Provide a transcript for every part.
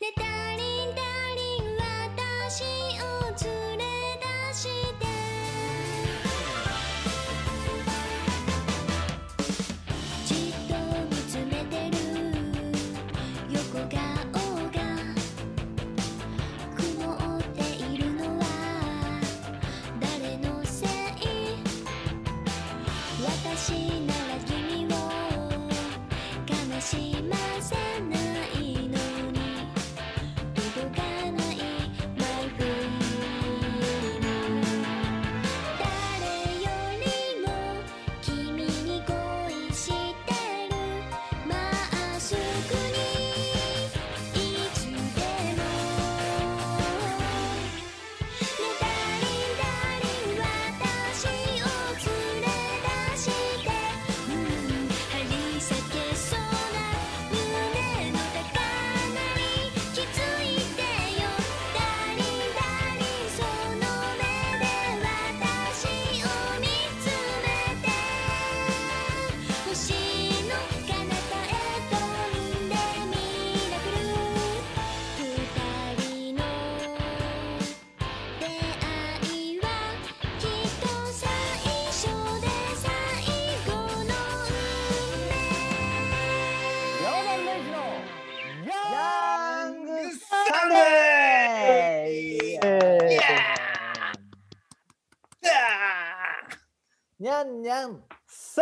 ne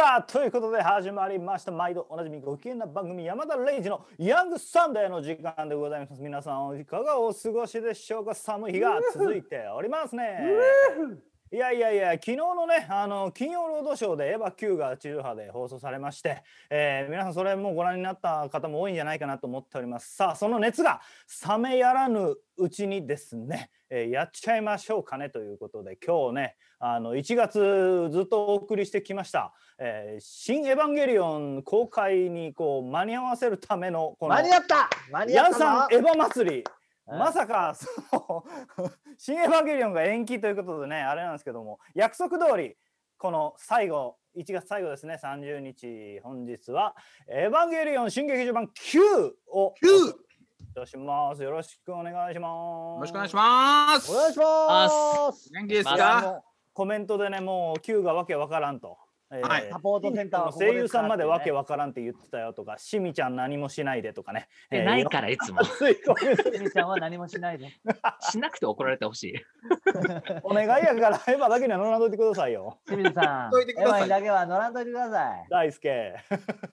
さあということで始まりました毎度おなじみご機嫌な番組山田レイジのヤングサンデーの時間でございます皆さんいかがお過ごしでしょうか寒い日が続いておりますねいやいやいや、昨日のね、あの、金曜ロードショーでエヴァ Q が地上波で放送されまして、えー、皆さんそれもご覧になった方も多いんじゃないかなと思っております。さあ、その熱が冷めやらぬうちにですね、えー、やっちゃいましょうかねということで、今日ね、あの、1月ずっとお送りしてきました、えー、新エヴァンゲリオン公開にこう間に合わせるための、この、間に合った間に合ったヤンさんエヴァ祭り。まさか、そう、新エヴァンゲリオンが延期ということでね、あれなんですけども、約束通り、この最後、1月最後ですね、30日、本日は、エヴァンゲリオン新劇場版9を。9! よろしくお願いします。よろしくお願いします。お願いします。元気ですかコメントでね、もう Q がわけわからんと。はい、サポートセンターは声優さんまでわけわからんって言ってたよとか、しみちゃん何もしないでとかね。えないからいつも。し みちゃんは何もしないで。しなくて怒られてほしい。お願いやからエヴァだけには乗らんといてくださいよ。しみさん、エヴァにだけは乗らんといてください。大輔。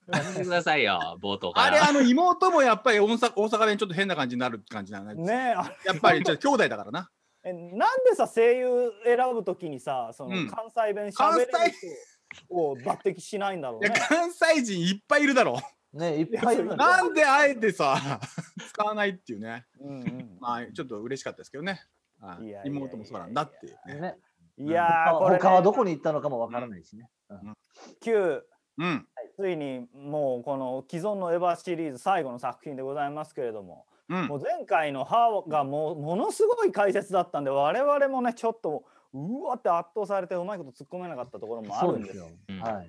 乗ってくださいよ、冒頭あれ、あの妹もやっぱり大阪弁ちょっと変な感じになる感じなんでねやっぱりちょっと兄弟だからな。えなんでさ声優選ぶときにさその関西弁しゃべれるうん、関西を抜擢しないんだろうね。関西人いっぱいいるだろう。ね、いっぱいいるなんであえてさ、使わないっていうね。うんうん、まあ、ちょっと嬉しかったですけどね。いい妹もそうなんだっていうね。いやこれ、ね、他はどこに行ったのかもわからないしね。九、うん、ついにもうこの既存のエヴァシリーズ最後の作品でございますけれども、うん、もう前回の「ハ」がもものすごい解説だったんで我々もねちょっとうわって圧倒されてうまいこと突っ込めなかったところもあるんですよ。うん、はい、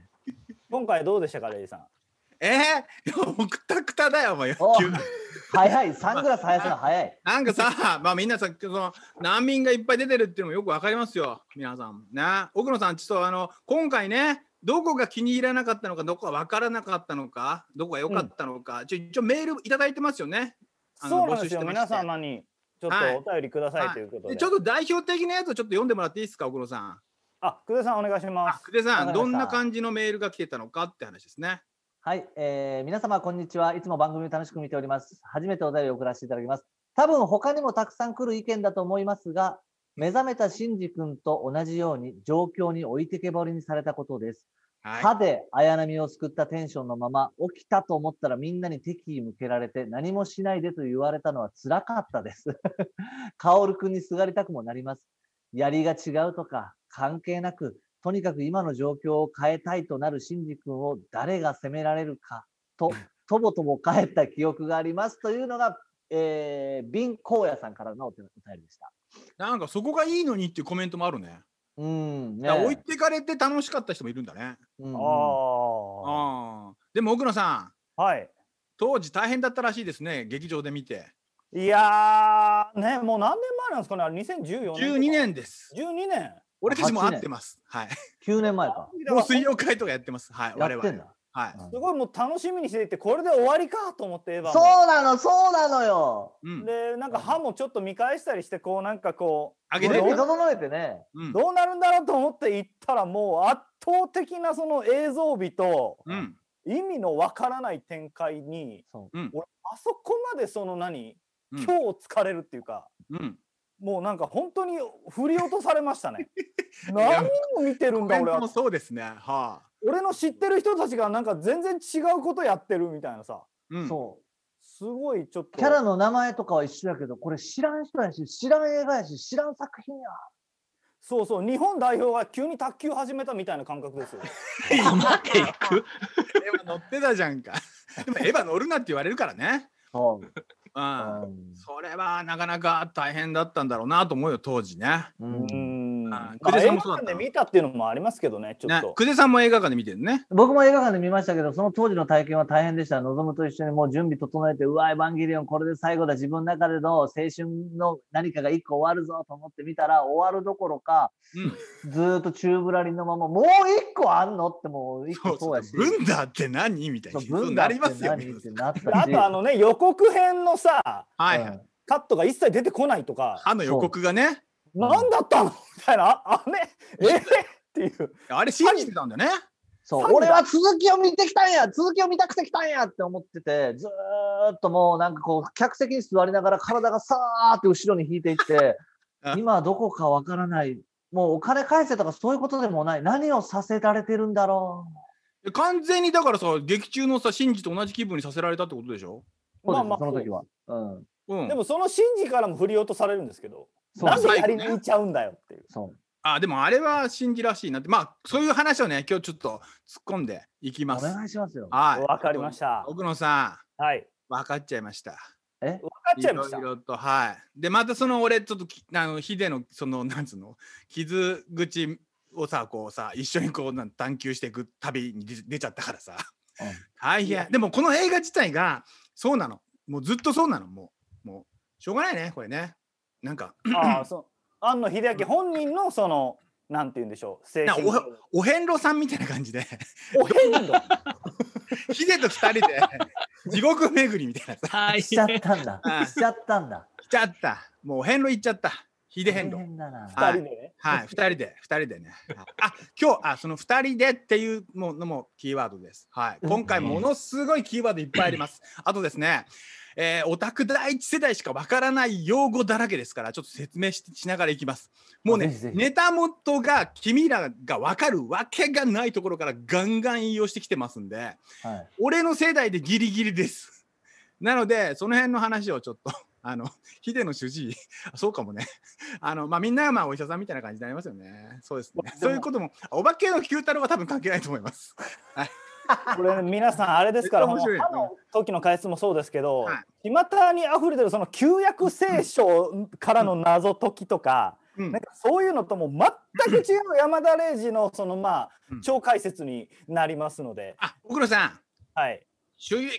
今回どうでしたかレイさん。えー、もうくたくただよ、もう野球。早い、サングラス生やす早い。なんかさ、まあみんなさ、その難民がいっぱい出てるっていうのもよくわかりますよ、皆さん。な奥野さん、ちょっとあの、今回ね、どこが気に入らなかったのか、どこがわからなかったのか、どこが良かったのか、うん、ちょ一応メールいただいてますよね。そうなんですよ、皆様に。ちょっとお便りください、ということではい、ちょっと代表的なやつをちょっと読んでもらっていいですか小黒さんあ久手さんお願いします久手さんどんな感じのメールが来てたのかって話ですねはい、えー、皆様こんにちはいつも番組を楽しく見ております初めてお便りを送らせていただきます多分他にもたくさん来る意見だと思いますが目覚めたシンジ君と同じように状況に置いてけぼりにされたことです歯で綾波を救ったテンションのまま起きたと思ったらみんなに敵意向けられて何もしないでと言われたのはつらかったです。薫 君くんにすがりたくもなります。やりが違うとか関係なくとにかく今の状況を変えたいとなるシンジ君を誰が責められるかと とぼとぼ帰った記憶がありますというのが、えー、ビン・コウヤさんからのお便りでした。なんかそこがいいのにっていうコメントもあるね。うん、ね、置いてかれて楽しかった人もいるんだね。うん、ああ。でも奥野さん、はい、当時大変だったらしいですね劇場で見て。いやねもう何年前なんですかねあれ2014年。12年です。12年。俺たちも会ってます。はい。9年前か。もう水曜会とかやってます。はい。我々。はい、すごいもう楽しみにしていてこれで終わりかと思ってエヴァそうなのそうなのよ、でなんか歯もちょっと見返したりしてこうなんかこう上げて整えてね、うん、どうなるんだろうと思って行ったらもう圧倒的なその映像美と、意味のわからない展開に、俺あそこまでその何今日疲れるっていうか、もうなんか本当に振り落とされましたね 何を見てるんだ俺はそうですねはあ俺の知ってる人たちがなんか全然違うことやってるみたいなさ、うん、そうすごいちょっとキャラの名前とかは一緒だけどこれ知らん人やし知らん映画やし知らん作品やそうそう日本代表が急に卓球始めたみたいな感覚ですよ今でくエヴァ乗ってたじゃんか でもエヴァ乗るなって言われるからねそううん、それはなかなか大変だったんだろうなと思うよ当時ね。うんまあ、映画館で見たっていうのもありますけどね、ちょっと。久世さんも映画館で見てるね。僕も映画館で見ましたけど、その当時の体験は大変でした。望むと一緒にもう準備整えて、うわ、エヴァンゲリオン、これで最後だ、自分の中での青春の何かが一個終わるぞと思って見たら、終わるどころか、うん、ずっと宙ぶらりのまま、もう一個あんのってもう一個そうやし。ブンダって何みたいな。ブンダーって何っあとあのね、予告編のさ、はい、はい、カットが一切出てこないとか。あの予告がね。何だったのたあれえっていう。あれ信じてたんだね。そう俺は続きを見てきたんや続きを見たくて来たんやって思っててずっともうなんかこう客席に座りながら体がさーって後ろに引いていって 今どこかわからないもうお金返せとかそういうことでもない何をさせられてるんだろう完全にだからさ劇中のさシンジと同じ気分にさせられたってことでしょまあまあその時は、うん、うん、でもそのシンジからも振り落とされるんですけどなんでやりに行っちゃうんだよっていう。そうあでもあれは信じらしいなってまあそういう話をね今日ちょっと突っ込んでいきますお願いしますよはいわかりました奥野さんはい分かっちゃいましたえ分かっちゃいましたいろいろとはいでまたその俺ちょっとあのヒデのそのなんつうの傷口をさこうさ一緒にこうなん探求していく旅に出ちゃったからさ、うん、大変でもこの映画自体がそうなのもうずっとそうなのもうもうしょうがないねこれねなんかあそう庵野秀明本人のそのなんて言うんでしょう精なおお遍路さんみたいな感じでお遍路 ヒデと二人で地獄巡りみたいなさはい。しちゃったんだしちゃったんだしちゃったもうお遍路行っちゃったヒデ遍路二人でねはい、二人で、二人でね。あ、今日、あ、その二人でっていうものもキーワードです。はい、今回ものすごいキーワードいっぱいあります。あとですね、えー、オタク第一世代しかわからない用語だらけですからちょっと説明ししながらいきますもうねネタ元が君らがわかるわけがないところからガンガン引用してきてますんで、はい、俺の世代でギリギリです なのでその辺の話をちょっと あの、ヒデの主治医、そうかもね。あの、まあ、みんながまあお医者さんみたいな感じになりますよね。そうですね。そういうことも、お化けの九太郎は多分関係ないと思います。はい。これ、皆さんあれですから、ね、歯の時の回数もそうですけど、はい、巷に溢れてるその旧約聖書からの謎解きとか、うん、なんかそういうのとも全く違う山田礼二のそのまあ、うん、超解説になりますので。あ、奥野さん。はい。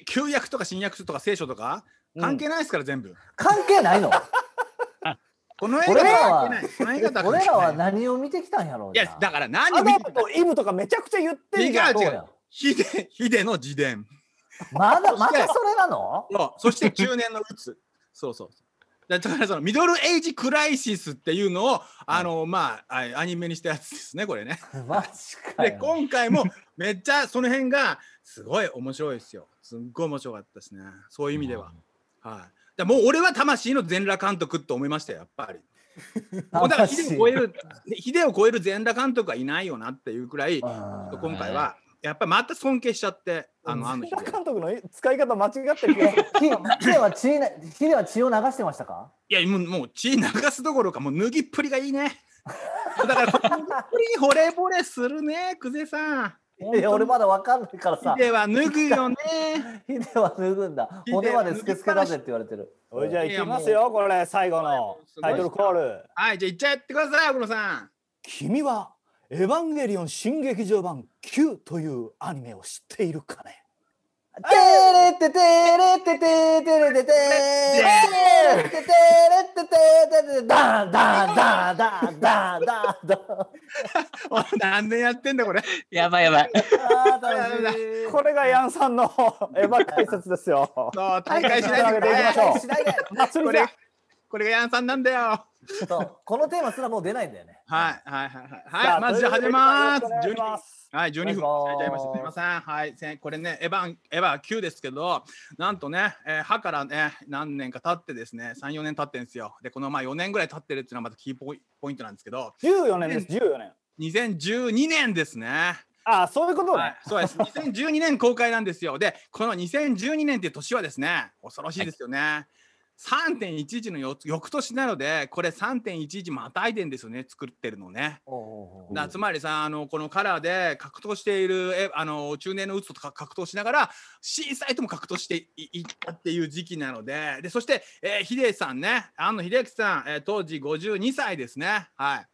旧約とか新約とか聖書とか関係ないですから、全部。関係ないの。この映画は俺らは何を見てきたんやろういやだから何見てきたイブとかめちゃくちゃ言ってるじゃん違う違うヒデ、ヒデの自伝。まだ、またそれなのそう、そして中年の うつ。そうそうだからそのミドルエイジクライシスっていうのを、あのまあアニメにしたやつですねこれね。マジかで今回もめっちゃその辺がすごい面白いですよ。すっごい面白かったですね。そういう意味では。うん、はい、だもう俺は魂の全裸監督と思いましたよやっぱり。もうだからヒデを超えるヒデを超える全裸監督はいないよなっていうくらい、今回はやっぱりまた尊敬しちゃってあのあの監督の使い方間違ってるヒデは血ヒデは血を流してましたかいやもうもう血流すどころかもう脱ぎっぷりがいいねだから脱ぎっぷり惚れ惚れするね久世さんいや俺まだわかんないからさ。では脱ぐよね。ヒデは脱ぐんだ。骨までスケスケだぜって言われてる。おいじゃあ行きますよこれ最後のタイトルコール。はいじゃあ行っちゃってください小野さん。君はエヴァンゲリオン新劇場版 Q というアニメを知っているかねテレテテレテテテレテテテレテテテテやってんだこれやばいやばいこれがヤンさんのエヴァ説ですよそ大会しないでこれこれがヤンさんなんだよこのテーマすらもう出ないんだよねはいはいはいはい。はい、まずじゃあ始めます。はい、十二分。ました。すみません。はい、これね、エヴァン、エヴァ9ですけど、なんとね、えー、歯からね、何年か経ってですね、3、4年経ってんですよ。で、このまあ4年ぐらい経ってるっていうのはまたキーポイントなんですけど。14年です、14年。2012年ですね。ああ、そういうことね、はい、そうです。2012年公開なんですよ。で、この2012年っていう年はですね、恐ろしいですよね。はい3.11のよ翌年なのでこれ3.11またいでんですよね作ってるのね。だつまりさあのこのカラーで格闘しているえあの中年のうつと格闘しながら小さいとも格闘していったっていう時期なのででそして、えー、秀さんね安野秀明さん、えー、当時52歳ですねはい、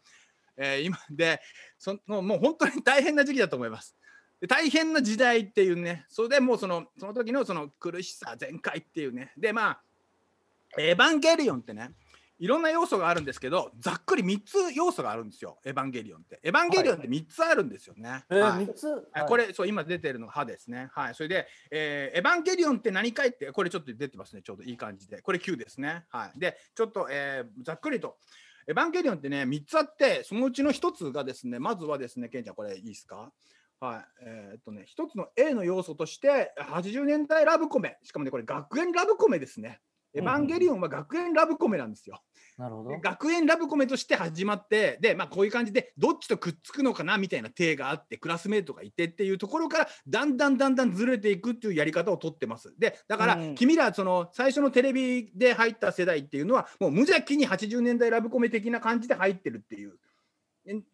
えー、今でそのもう本当に大変な時期だと思います。大変な時代っていうねそれでもうそのその時のその苦しさ全開っていうねでまあエヴァンゲリオンってね、いろんな要素があるんですけど、ざっくり3つ要素があるんですよ、エヴァンゲリオンって。エヴァンゲリオンって3つあるんですよね。つ、これ、そう、今出てるのが歯ですね。はい。それで、えー、エヴァンゲリオンって何かいって、これちょっと出てますね、ちょうどいい感じで。これ9ですね。はい。で、ちょっと、えー、ざっくりと。エヴァンゲリオンってね、3つあって、そのうちの1つがですね、まずはですね、ケンちゃん、これいいですかはい。えー、っとね、1つの A の要素として、80年代ラブコメ、しかもね、これ学園ラブコメですね。エヴァンゲリオンは学園ラブコメなんですよ。なるほど学園ラブコメとして始まってで、まあ、こういう感じでどっちとくっつくのかなみたいな体があってクラスメートがいてっていうところからだんだんだんだんずれていくっていうやり方をとってます。でだから、君らその最初のテレビで入った世代っていうのはもう無邪気に80年代ラブコメ的な感じで入ってるっていう。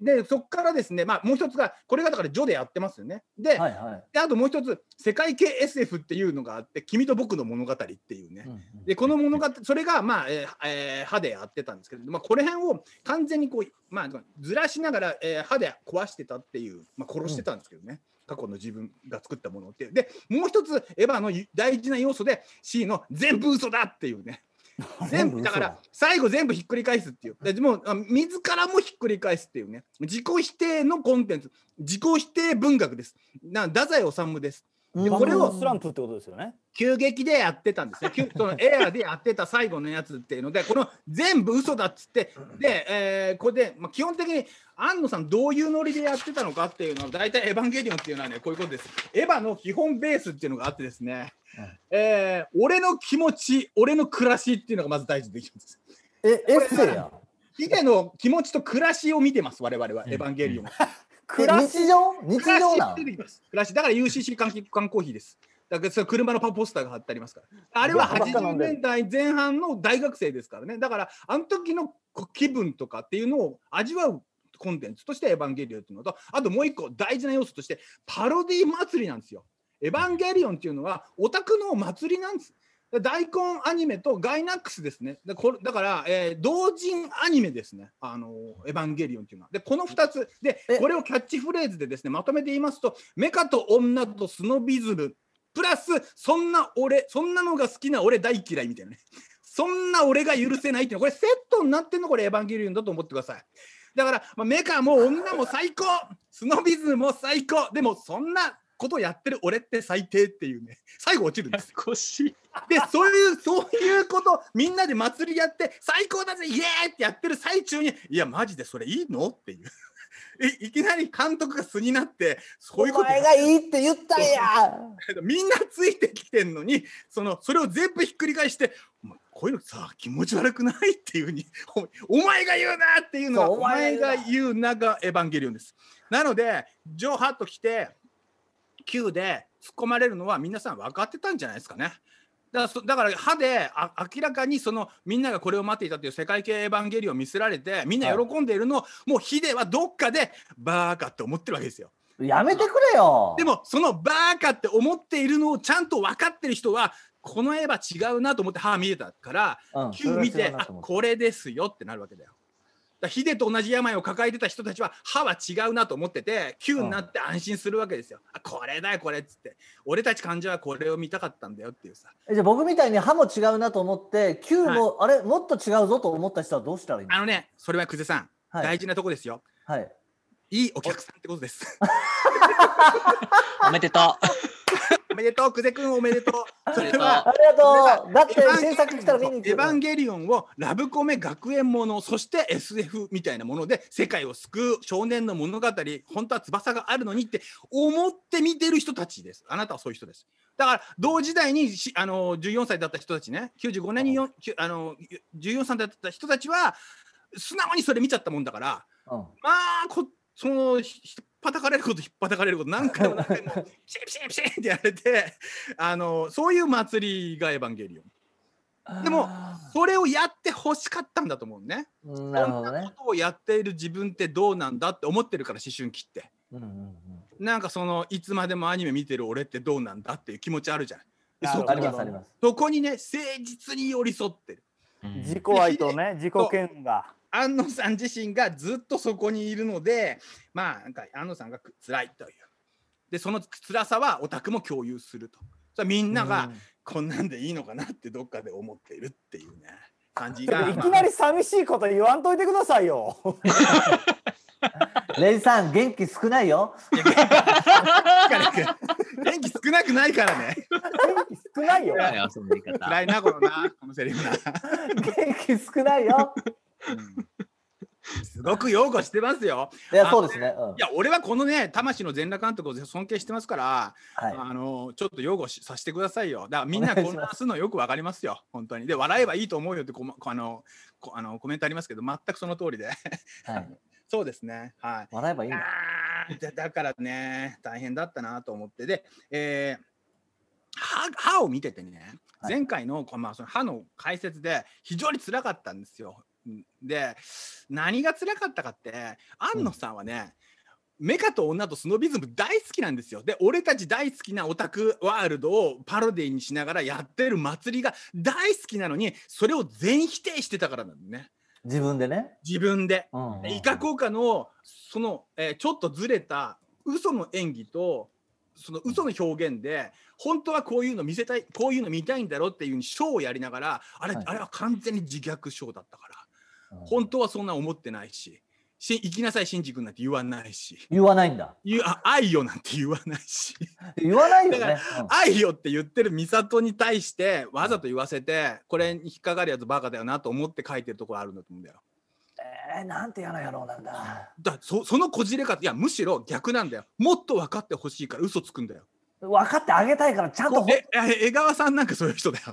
でそこからですね、まあ、もう一つがこれがだから「ジョ」でやってますよね。ではいはい、であともう一つ「世界系 SF」っていうのがあって「君と僕の物語」っていうね、うんうん、でこの物語それが、まあえーえー、歯でやってたんですけど、まあ、これ辺を完全にこう、まあ、ずらしながら、えー、歯で壊してたっていう、まあ、殺してたんですけどね。うん過去の自分が作ったものっていうでもう一つエヴァの大事な要素で C の全部嘘だっていうね全部だから最後全部ひっくり返すっていうでも自らもひっくり返すっていうね自己否定のコンテンツ自己否定文学ですな太宰治ですでこれをスランプってことですよね急激でやってたんですねそのエアーでやってた最後のやつっていうのでこの全部嘘だっつってで、えー、これで、まあ、基本的に安野さんどういうノリでやってたのかっていうのは大体エヴァンゲリオンっていうのはねこういうことですエヴァの基本ベースっていうのがあってですねえー、俺の気持ち、俺の暮らしっていうのがまず大事できるす。え、エッセイや。ヒデの気持ちと暮らしを見てます、我々は、エヴァンゲリオン。暮らし日常日常な暮らし、だから UCC 韓缶コーヒーです。だからその車のパポスターが貼ってありますから。あれは80年代前半の大学生ですからね。だから、あの時の気分とかっていうのを味わうコンテンツとしてエヴァンゲリオンっていうのと、あともう一個大事な要素として、パロディ祭りなんですよ。エヴァンゲリオンっていうのはオタクの祭りなんです。大根アニメとガイナックスですね。だから、えー、同人アニメですね。あのエヴァンゲリオンっていうのは。で、この2つ。で、これをキャッチフレーズでですね、まとめて言いますと、メカと女とスノビズム、プラス、そんな俺、そんなのが好きな俺大嫌いみたいなね。そんな俺が許せないっていうの、これセットになってんの、これエヴァンゲリオンだと思ってください。だから、まあ、メカも女も最高、スノビズムも最高、でもそんなことやってる俺って最低っていうね最後落ちるんですでそういうそういうことみんなで祭りやって最高だぜイエーイってやってる最中にいやマジでそれいいのっていう。い いきなり監督が素になってそういうことお前がいいって言ったんやみんなついてきてんのにそのそれを全部ひっくり返してお前こういうのさ気持ち悪くないっていうふうに お前が言うなっていうのはお前が言うながエヴァンゲリオンですなのでジョーハット来て9で突っ込まれるのは皆さん分かってたんじゃないですかね。だからだから歯であ明らかにそのみんながこれを待っていたという世界系エヴァンゲリオンを見せられてみんな喜んでいるのを、はい、もうヒデはどっかでバーカって思ってるわけですよ。やめてくれよでもそのバーカって思っているのをちゃんと分かってる人はこの絵は違うなと思って歯見えたから、うん、見てあこれですよってなるわけだよ。ヒデと同じ病を抱えてた人たちは歯は違うなと思ってて急になって安心するわけですよ、あこれだよこれっつって俺たち患者はこれを見たかったんだよっていうさじゃあ僕みたいに歯も違うなと思って9も、はい、あれもっと違うぞと思った人はどうしたらいいあのねそれは久世さん、はい、大事なとこですよはいいいお客さんってことです おめでとうおめでとう、久世君 おめでとう。それは、ありがとう。だって制作来たらエヴァンゲリオンをラブコメ学園もの、そして SF みたいなもので世界を救う少年の物語、本当は翼があるのにって思って見てる人たちです。あなたはそういう人です。だから同時代にあの十四歳だった人たちね、九十五年に、うん、あの十四歳だった人たちは素直にそれ見ちゃったもんだから、うん、まあこその叩かれることひっぱたかれること何回も何回もピシンピシンピシンってやれてあのそういう祭りが「エヴァンゲリオン」。でもそれをやってほしかったんだと思うね。なるほどことをやっている自分ってどうなんだって思ってるから思春期って。うんうんうん、なんかそのいつまでもアニメ見てる俺ってどうなんだっていう気持ちあるじゃん。そありますあります。そこにね誠実に寄り添ってる。うん、自己愛とね 自己嫌悪が。安野さん自身がずっとそこにいるのでまあなんか安野さんが辛いというでその辛さはオタクも共有するとみんながこんなんでいいのかなってどっかで思っているっていうね感じが いきなり寂しいこと言わんといてくださいよ レイさん元気少ないよ元気少なくないからね元気少ないよ暗いなこのなこのセリフな 元気少ないよすごく擁護してますよ。いや、そうですね。うん、いや、俺はこのね、魂の全裸監督を尊敬してますから、はい、あのちょっと擁護させてくださいよ。だからみんな混乱するのよくわかりますよ、本当に。で、笑えばいいと思うよってこ、ま、あのあのコメントありますけど、全くその通りで。はい、そうですね。はい。笑えばいいだだからね、大変だったなと思って。で、えー歯歯を見ててね、前回の,、まあその歯の解説で非常につらかったんですよ。で何が辛かったかって庵野さんはね、うん、メカと女とスノビズム大好きなんですよで俺たち大好きなオタクワールドをパロディにしながらやってる祭りが大好きなのにそれを全否定してたからなんだね。自分でね自分で、うんうん、威嚇効果のその、えー、ちょっとずれた嘘の演技とその嘘の表現で本当はこういうの見せたいこういうの見たいんだろうっていうショーをやりながらあれはい、あれは完全に自虐ショーだったから。本当はそんな思ってないし。し行きなさい、シンジ君なんて言わないし。言わないんだ。言あ愛よなんて言わないし。言わないよ、ね、だから、うん、愛よって言ってる美里に対して、わざと言わせて、これに引っかかるやつバカだよなと思って書いてるところあるんだと思うんだよ。えー、なんて嫌な野郎なんだ。だそそのこじれ方、いや、むしろ逆なんだよ。もっと分かってほしいから嘘つくんだよ。分かってあげたいからちゃんとえ江川さんなんかそういう人だよ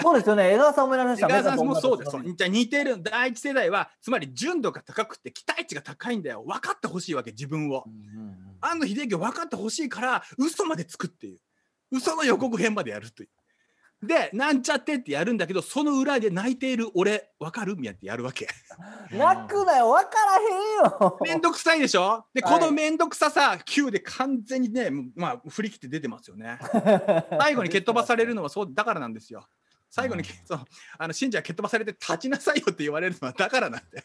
そうですよね江川さんもいらっしゃ江川さんもそうです似てる第一世代はつまり純度が高くて期待値が高いんだよ分かってほしいわけ自分を、うん安野秀明分かってほしいから嘘までつくっていう嘘の予告編までやるというでなんちゃってってやるんだけどその裏で泣いている俺わかるみたってやるわけ 泣くなよわからへんよ面倒くさいでしょで、はい、この面倒くささ Q で完全にねまあ振り切って出てますよね 最後に蹴っ飛ばされるのはそうだからなんですよ最後に、うん、そうあの信者蹴っ飛ばされて立ちなさいよって言われるのはだからなんて。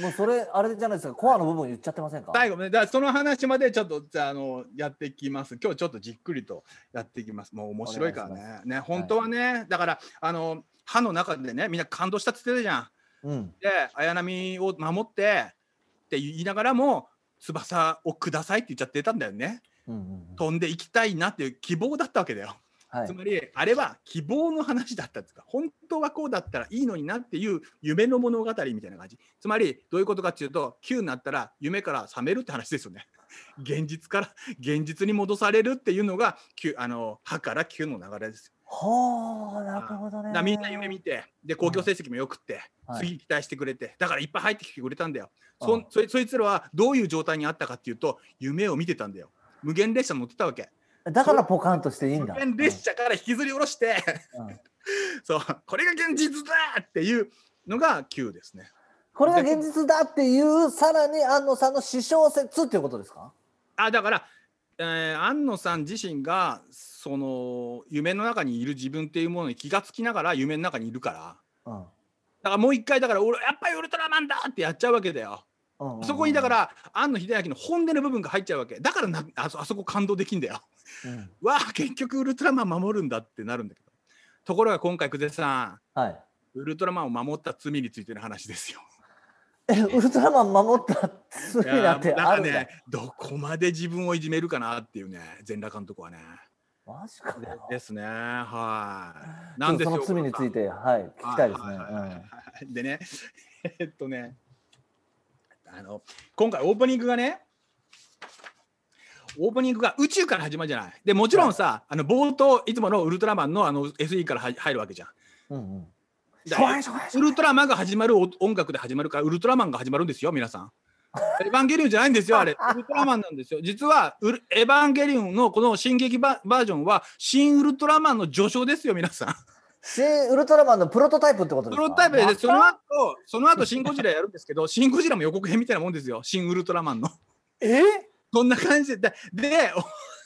もうそれあれじゃないですかコアの部分言っちゃってませんか最後ねだその話までちょっとじゃあのやっていきます今日ちょっとじっくりとやっていきますもう面白いからねね本当はね、はい、だからあの歯の中でねみんな感動したっつってたじゃん、うん、で綾波を守ってって言いながらも翼をくださいって言っちゃってたんだよね、うんうんうん、飛んでいきたいなっていう希望だったわけだよはい、つまりあれは希望の話だったんですか本当はこうだったらいいのになっていう夢の物語みたいな感じつまりどういうことかっていうと9になったら夢から覚めるって話ですよね。現実から現実に戻されるっていうのがあの歯から9の流れですはあなるほどね。みんな夢見てで公共成績もよくって、次期待してくれてだからいっぱい入ってきてくれたんだよ。そそいつらはどういう状態にあったかっていうと夢を見てたんだよ。無限列車乗ってたわけ。だからポカンとしていいんだ。列車から引きずり下ろして、うん、そうこれが現実だっていうのが Q ですね。これが現実だっていうさらに安野さんの師匠説っていうことですかあだから、えー、安野さん自身がその夢の中にいる自分っていうものに気が付きながら夢の中にいるから、うん、だからもう一回だから俺やっぱりウルトラマンだってやっちゃうわけだよ。うんそこにだから庵野秀明の本音の部分が入っちゃうわけだからなあそこ感動できんだよ。うん、わあ結局ウルトラマン守るんだってなるんだけどところが今回久世さん、はい、ウルトラマンを守った罪についての話ですよ。えウルトラマン守った罪なんてあるんだねどこまで自分をいじめるかなっていうね全裸監督はね。マジかですね。はい。なんでその罪について、はい、聞きたいですね。はいでね、えっとね、あの今回オープニングがね、オープニングが宇宙から始まるじゃないでもちろんさ、はい、あの冒頭いつものウルトラマンのあの SE から入るわけじゃん。うんうんウルトラマンが始まる音楽で始まるからウルトラマンが始まるんですよ皆さん。エヴァンゲリオンじゃないんですよあれウルトラマンなんですよ実はウルエヴァンゲリオンのこの新劇ババージョンは新ウルトラマンの序章ですよ皆さん。新ウルトラマンのプロトタイプってことですかプロトタイプでその後その後シン・ゴジラやるんですけどシン・ゴジラも予告編みたいなもんですよ新ウルトラマンの。えこんな感じで、で、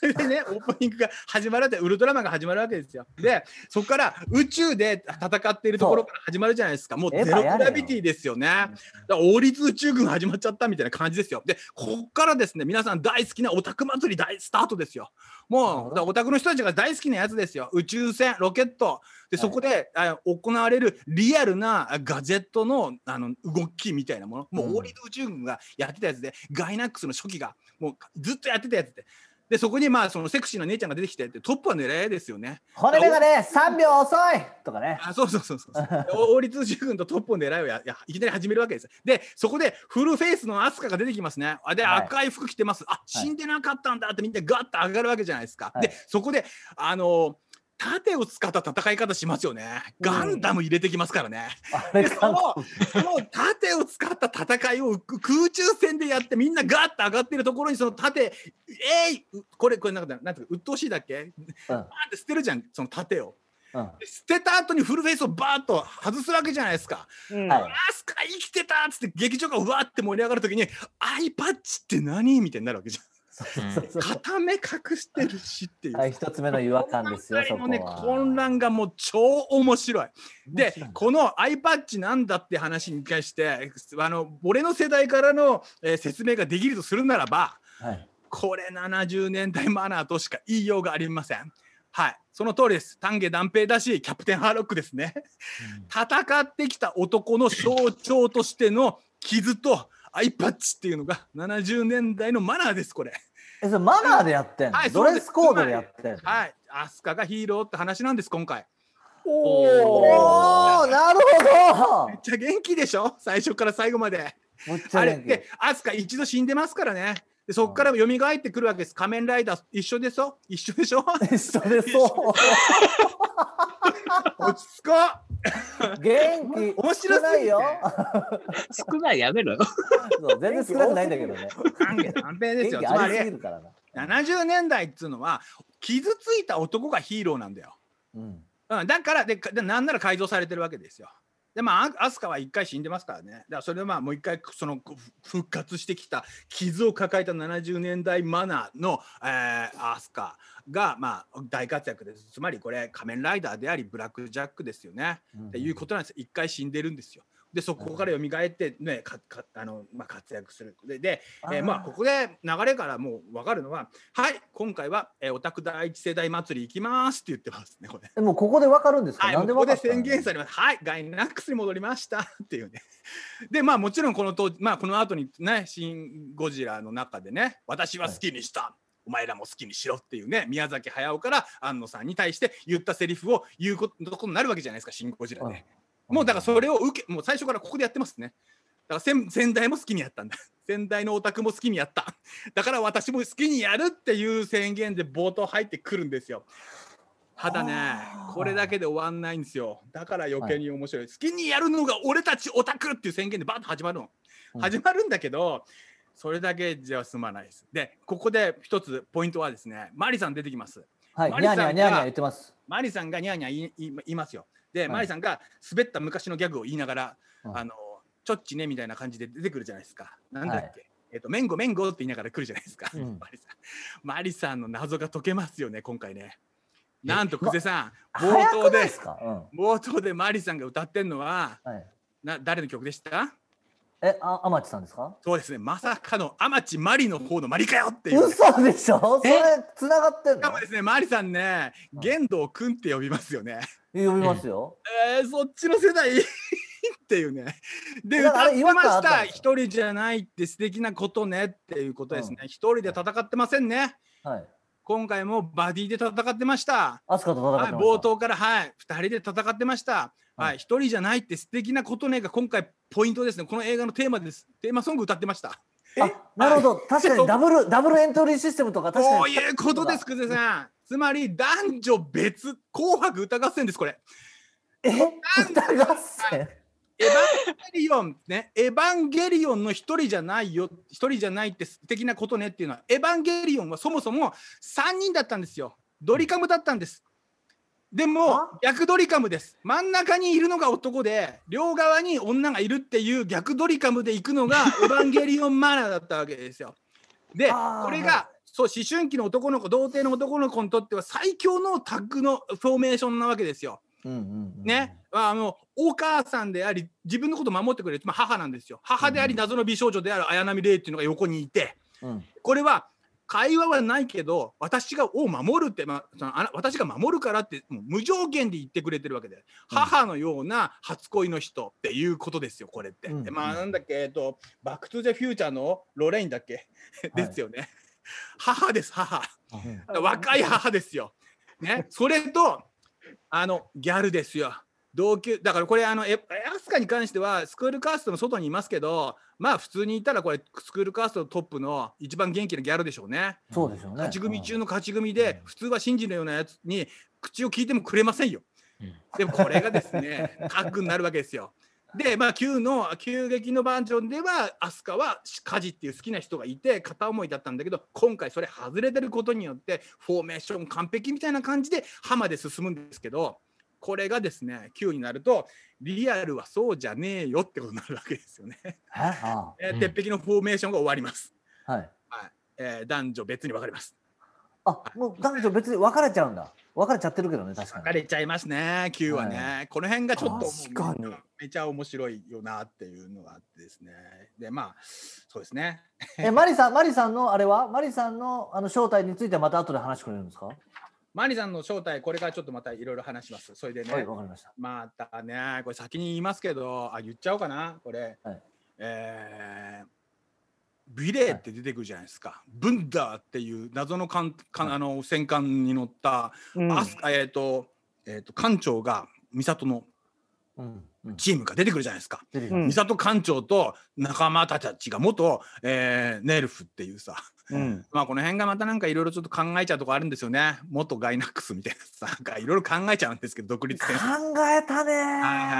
でね、オープニングが始まるって、ウルトラマンが始まるわけですよ。で、そこから宇宙で戦っているところから始まるじゃないですか。もうゼログラビティですよね。だから王立宇宙軍始まっちゃったみたいな感じですよ。で、ここからですね、皆さん大好きなオタク祭り大スタートですよ。もう、オタクの人たちが大好きなやつですよ。宇宙船、ロケット。で、そこで、は行われるリアルなガジェットのあの動きみたいなもの。もう王立宇宙軍がやってたやつで、ガイナックスの初期が。もうずっとやってたやつで。で、そこにまあそのセクシーな姉ちゃんが出てきてトップは狙いですよね。骨眼鏡3秒遅いとかね。あそうそうそうそう。王立従軍とトップを狙いをややいきなり始めるわけです。で、そこでフルフェイスのアスカが出てきますね。あで、はい、赤い服着てます。あ死んでなかったんだってみんなガッと上がるわけじゃないですか。はい、で、そこで、あのー盾を使った戦い方しますよね。ガンダム入れてきますからね。うん、でそのその盾を使った戦いを空中戦でやってみんなガッと上がってるところにその盾えい、ー、これこれなんかなんていうか鬱陶しいだっけ、バーって捨てるじゃんその盾を。うん、捨てた後にフルフェイスをバーッと外すわけじゃないですか。うん、すスカ生きてたっつって劇場がうわって盛り上がる時に「アイパッチって何?」みたいになるわけじゃん。片目隠してるしっていう。はい、一つ目の違和感ですよ、そのね、混乱がもう超面白い。で、このアイパッチなんだって話に関して、あの俺の世代からの、えー、説明ができるとするならば、はい、これ70年代マナーとしか言いようがありません。はい、その通りです。丹下断平だし、キャプテンハーロックですね。うん、戦ってきた男の象徴としての傷と、アイパッチっていうのが70年代のマナーです、これ。え、それマナーでやってんの、はい、ドレスコードでやってんのはい。アスカがヒーローって話なんです、今回。おおなるほどめっちゃ元気でしょ最初から最後まで。あれで飛鳥一度死んでますからね。でそこから蘇ってくるわけです。仮面ライダー一緒でしょ一緒でしょ 一緒でそう。落ち着こう元気面白ないよ。少ないやめろよ。全然少なくないんだけどね。関係半減ですよ。つまり70年代っつうのは傷ついた男がヒーローなんだよ。うん、うん、だからでなんなら改造されてるわけですよ。でまあ飛鳥は1回死んでますからねだからそれでまあもう1回その復活してきた傷を抱えた70年代マナーの、えー、飛鳥がまあ大活躍ですつまりこれ仮面ライダーでありブラックジャックですよね、うん、っていうことなんです1回死んでるんですよ。でそこから蘇って、ねかかあのまあ、活躍するででえー、まあ、ここで流れからもう分かるのは「はい今回は、えー、オタク第一世代祭り行きます」って言ってますねこれもうここで分かるんですか,、はい、でここで宣言されます「はいガイナックスに戻りました」っていうねでまあもちろんこのと、まあ、この後にね「シン・ゴジラ」の中でね「私は好きにした」はいお前らも好きにしろっていうね宮崎駿から庵野さんに対して言ったセリフを言うことになるわけじゃないですか「シン・ゴジラ」で、もうだからそれを受け、もう最初からここでやってますね。だから先代も好きにやったんだ。先代のオタクも好きにやった。だから私も好きにやるっていう宣言で冒頭入ってくるんですよ。ただね、これだけで終わんないんですよ。だから余計に面白い。はい、好きにやるのが俺たちオタクっていう宣言でバーッと始まるの。うん、始まるんだけど、それだけじゃ済まないです。で、ここで一つポイントはですね、マリさん出てきます。はい、ニャーニャー言ってます。マリさんがニャーニャー言いますよ。で、マリさんが滑った昔のギャグを言いながら、あのちょっちねみたいな感じで出てくるじゃないですか。なんだっけ、えっ、と、メンゴメンゴって言いながら来るじゃないですか。うん、マリさん。マリさんの謎が解けますよね、今回ね。なんと久世さん、冒頭で、うん、冒頭でマリさんが歌ってんのは、はい、な誰の曲でしたえ、あ、天地さんですか。そうですね、まさかの天地マリの方のマリかよっていう。嘘でしょそれ、繋がってんの。しかもですね、マリさんね、玄道くんって呼びますよね。呼びますよ。えー、そっちの世代 っていうね。で、歌ってました。一人じゃないって素敵なことねっていうことですね。一、うん、人で戦ってませんね。はい。今回もバディで戦ってました。アスカと戦ってました。はい、冒頭から、はい、2人で戦ってました。はい、1人じゃないって素敵なことねが今回ポイントですね。この映画のテーマです。テーマソング歌ってました。あなるほど、はい、確かに ダブルダブルエントリーシステムとか確かにそういうことです久世さんつまり男女別紅白歌合戦ですこれえ歌合戦エヴァンゲリオンね、エヴァンゲリオンの一人じゃないよ、一人じゃないって素敵なことねっていうのは、エヴァンゲリオンはそもそも3人だったんですよ。ドリカムだったんです。でも逆ドリカムです。真ん中にいるのが男で、両側に女がいるっていう逆ドリカムで行くのが エヴァンゲリオンマナーだったわけですよ。で、これが、そう思春期の男の子、童貞の男の子にとっては最強のタッグのフォーメーションなわけですよ。うんうんうん、ね、あのお母さんであり自分のことを守ってくれるまあ、母なんですよ母であり謎の美少女である綾波レイっていうのが横にいて、うん、これは会話はないけど私がを守るって、まあ、そのあ私が守るからってもう無条件で言ってくれてるわけで、うん、母のような初恋の人っていうことですよこれって、うん、まあなんだっけえっと「バック・トゥ・ザ・フューチャー」のロレインだっけ、ですよね母です母、若い母ですよ、ね、それとあのギャルですよ同級だからこれあのえアスカに関してはスクールカーストの外にいますけどまあ普通にいたらこれスクールカーストトップの一番元気なギャルでしょうね。そうでしょうね勝ち組中の勝ち組で、うん、普通は信じのようなやつに口を聞いてもくれませんよ。うん、でもこれがですね核 になるわけですよ。でまあ旧の急激のバージョンでは飛鳥は家事っていう好きな人がいて片思いだったんだけど今回それ外れてることによってフォーメーション完璧みたいな感じで浜で進むんですけど。これがですね9になるとリアルはそうじゃねえよってことになるわけですよね。ああえー、鉄壁のフォーメーションが終わります。はい、はいえー、男女別に分かれます。あもう男女別に分かれちゃうんだ。分かれちゃってるけどね確かに。分かれちゃいますね9はね、はい、この辺がちょっとめちゃ面白いよなっていうのがあってですね。でまあそうですね。えマリさんマリさんのあれはマリさんのあの正体についてまた後で話してくれるんですかマリさんの正体、これからちょっとまたいろいろ話します。それでね、はい、ままたね、これ先に言いますけど、あ、言っちゃおうかな、これ。はい、えービレーって出てくるじゃないですか、はい、ブンダーっていう謎のかん艦艦あの戦艦に乗った、うん、あえーとえーと、艦長が美里のチームが出てくるじゃないですか、うん、美里艦長と仲間たちが元、えー、ネルフっていうさ、うん、まあこの辺がまたなんかいろいろちょっと考えちゃうとこあるんですよね元ガイナックスみたいなさいろいろ考えちゃうんですけど独立考えたねはい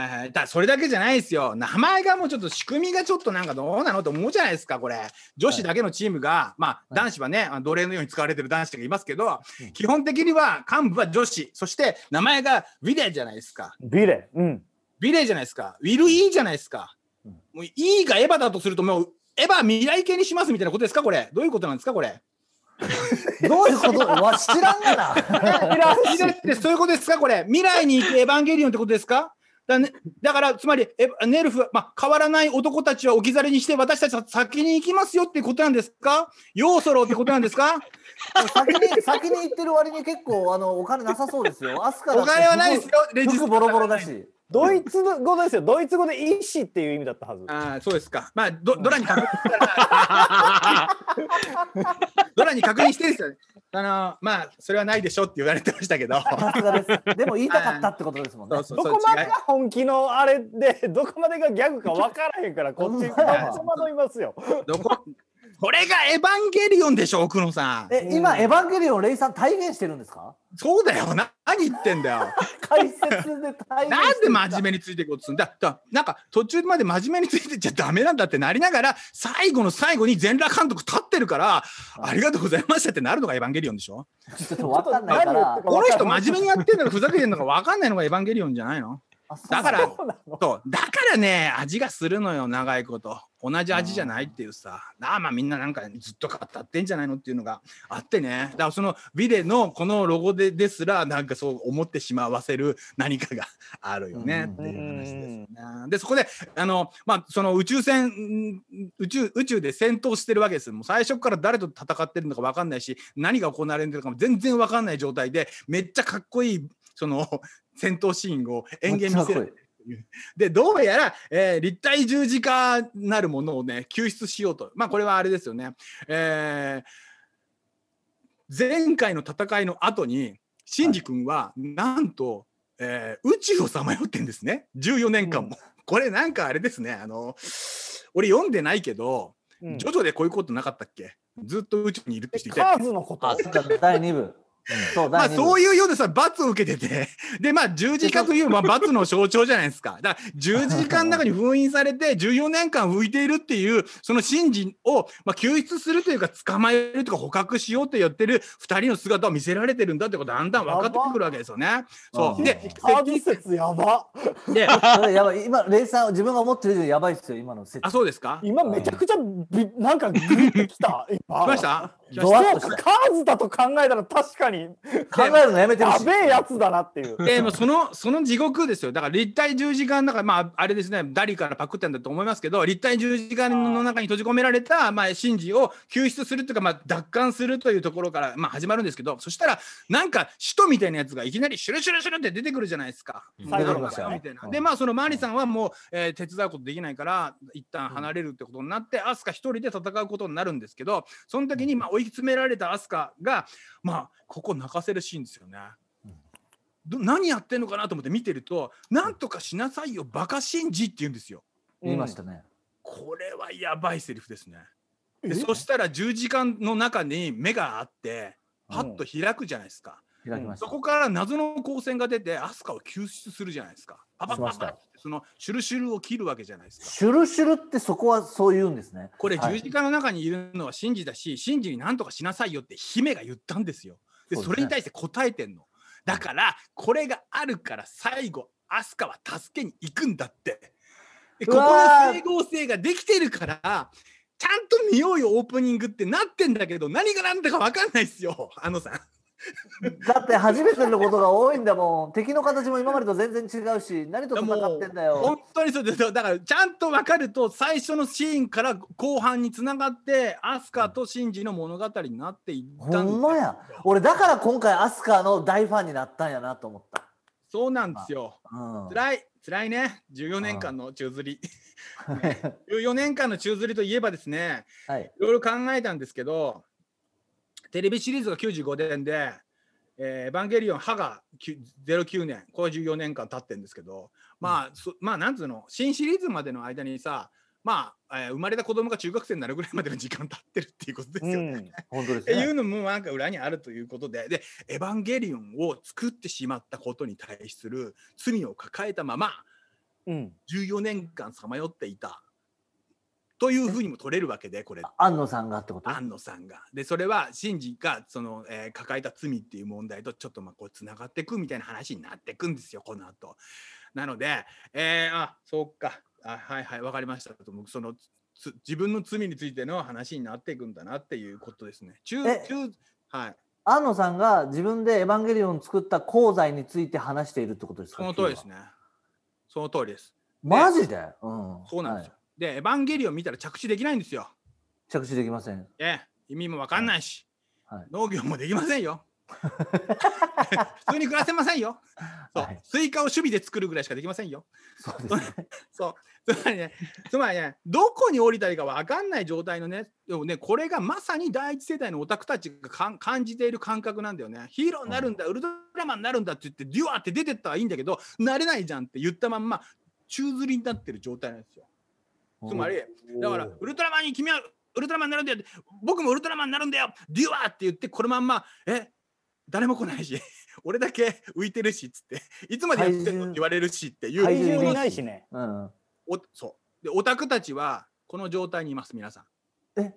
はいはいだそれだけじゃないですよ名前がもうちょっと仕組みがちょっとなんかどうなのって思うじゃないですかこれ女子だけのチームが、はい、まあ男子はね、はい、奴隷のように使われてる男子がいますけど、はい、基本的には幹部は女子そして名前がヴィレじゃないですかヴィレうんヴィレじゃないですかウィル・イーじゃないですか、もうーがエヴァだとするともうエヴァ未来系にしますみたいなことですかこれ。どういうことなんですかこれ。どういうことわ知らんがな。未来ってそういうことですかこれ。未来に行くエヴァンゲリオンってことですかだ,、ね、だから、つまりエ、ネルフ、まあ、変わらない男たちは置き去りにして、私たちは先に行きますよってことなんですかヨーソロってことなんですか先に、先に行ってる割に結構、あの、お金なさそうですよ。アスカお金はないですよ。レジボロボロだし。ドイツ語ですよ。ドイツ語で医師っていう意味だったはず。ああ、そうですか。まあ、ど、ドラに確認ら。ドラに確認し てですよね。あの、まあ、それはないでしょって言われてましたけど。ででも言いたかったってことですもんね。どこまでが本気のあれで、どこまでがギャグかわからへんから、こっち戸惑いますよ。どこ、これがエヴァンゲリオンでしょ、奥野さん。え、今、エヴァンゲリオン、レイさん体現してるんですかそうだよ、な何言ってんだよ。解説で体現なんで真面目についていこうとするんだ。だなんか、途中まで真面目についてちゃダメなんだってなりながら、最後の最後に全裸監督立ってるから、ありがとうございましたってなるのがエヴァンゲリオンでしょ。ちょっとわかんないから。この人真面目にやってんのか、ふざけてんのかわかんないのがエヴァンゲリオンじゃないのだからそうだからね味がするのよ長いこと同じ味じゃないっていうさあまあみんななんかずっと語ってんじゃないのっていうのがあってねだからそのビデのこのロゴでですらなんかそう思ってしまわせる何かがあるよねっていう話ですね。でそこであの、まあ、その宇宙船宇宙宇宙で戦闘してるわけですもう最初から誰と戦ってるのか分かんないし何が行われてるかも全然分かんない状態でめっちゃかっこいいその戦闘シーンを演芸見せる。でどうやら、えー、立体十字架なるものをね救出しようとまあこれはあれですよね、えー、前回の戦いの後にシンジ君はなんと、えー、宇宙をさまよってんですね14年間も、うん、これなんかあれですねあの俺読んでないけど、うん、ジョジョでこういうことなかったっけずっと宇宙にいるって人いたカーズのこと第2部そうまあ、そういうようでさ、罰を受けてて、で、まあ、十字架という、まあ、罰の象徴じゃないですか。だから、十字架の中に封印されて、14年間浮いているっていう、その信心を、まあ、救出するというか、捕まえるとか、捕獲しようとやってる2人の姿を見せられてるんだってこと、だんだん分かってくるわけですよね。そう。で、説やば。で、やばい、今、レイさん、自分が思ってるやばいですよ、今の説。あ、そうですか今、めちゃくちゃ、なんか、グッてきた。来ましたそうか、カーズだと考えたら確かに考えるのやめてるし。やべえやつだなっていう。でもその、その地獄ですよ。だから立体十字架のだから、まあ、あれですね、ダリからパクってんだと思いますけど、立体十字架の中に閉じ込められた、まあ、シンジを救出するというか、まあ、奪還するというところから、まあ、始まるんですけど、そしたら、なんか、使徒みたいなやつがいきなりシュルシュルシュルって出てくるじゃないですか。最後の場、ね、で、まあ、そのマーリさんはもう、えー、手伝うことできないから、一旦離れるってことになって、うん、アスカ一人で戦うことになるんですけど、その時に、まあ、追い詰められた飛鳥がまあここ泣かせるシーンですよね。うん、何やってんのかなと思って見てると「なんとかしなさいよバカ信じ」って言うんですよ。言いましたね。これはやばいセリフですね。でそしたら10時間の中に目があってパッと開くじゃないですか。きました、そこから謎の光線が出て飛鳥を救出するじゃないですかパパパパってそのシュルシュルを切るわけじゃないですかシュルシュルってそこはそう言うんですねこれ十字架の中にいるのは真珠だし、はい、真珠に何とかしなさいよって姫が言ったんですよで、ね、それに対して答えてんのだからこれがあるから最後飛鳥は助けに行くんだってここの整合性ができてるからちゃんと見ようよオープニングってなってんだけど何が何だか分かんないっすよあのさん。だって初めてのことが多いんだもん敵の形も今までと全然違うし何と戦ってんだよ本当にそうですよだからちゃんと分かると最初のシーンから後半につながってアスカとシンジの物語になっていったんほんまや俺だから今回アスカの大ファンになったんやなと思ったそうなんですよ、うん、辛い辛いね14年間の宙吊り14 年間の宙吊りといえばですね、はいろいろ考えたんですけどテレビシリーズが95年で「えー、エヴァンゲリオン」歯が09年これ14年間経ってるんですけどまあ、うん、まあなんつうの新シリーズまでの間にさまあ、えー、生まれた子供が中学生になるぐらいまでの時間経ってるっていうことですよね。うん、本当ですね いうのもなんか裏にあるということで「でエヴァンゲリオン」を作ってしまったことに対する罪を抱えたまま、うん、14年間さまよっていたというふうにも取れるわけでこれ安野さんがってこと安野さんがでそれは信二がその、えー、抱えた罪っていう問題とちょっとまあこうつながっていくみたいな話になっていくんですよこの後なので、えー、あそっかあはいはい分かりましたとそのつ自分の罪についての話になっていくんだなっていうことですね。中中はい安野さんが自分で「エヴァンゲリオン」作った功罪について話しているってことですかその通りですね。その通りです。マジで、うん、そうなんですよ。はいで、エヴァンゲリオン見たら着地できないんですよ。着地できません。ええ、意味もわかんないし、はい、農業もできませんよ。普通に暮らせませんよ。そう、はい、スイカを守備で作るぐらいしかできませんよ。そうです、ね、そうつまりね、つまりね、どこに降りたいかわかんない状態のね、でもね、これがまさに第一世代のオタクたちが感じている感覚なんだよね。ヒーローになるんだ、ウルトラマンになるんだって言って、デュアって出てったらいいんだけど、なれないじゃんって言ったまんま、宙吊りになってる状態なんですよ。つまり、だから、ウルトラマンに君はウルトラマンになるんだよ、僕もウルトラマンになるんだよ、デュアって言って、このまんま、え誰も来ないし、俺だけ浮いてるしっつって、いつまでやってんのって言われるしっていう。怪獣いないしね。うん、おそうでオタクたちはこの状態にいます皆さん。え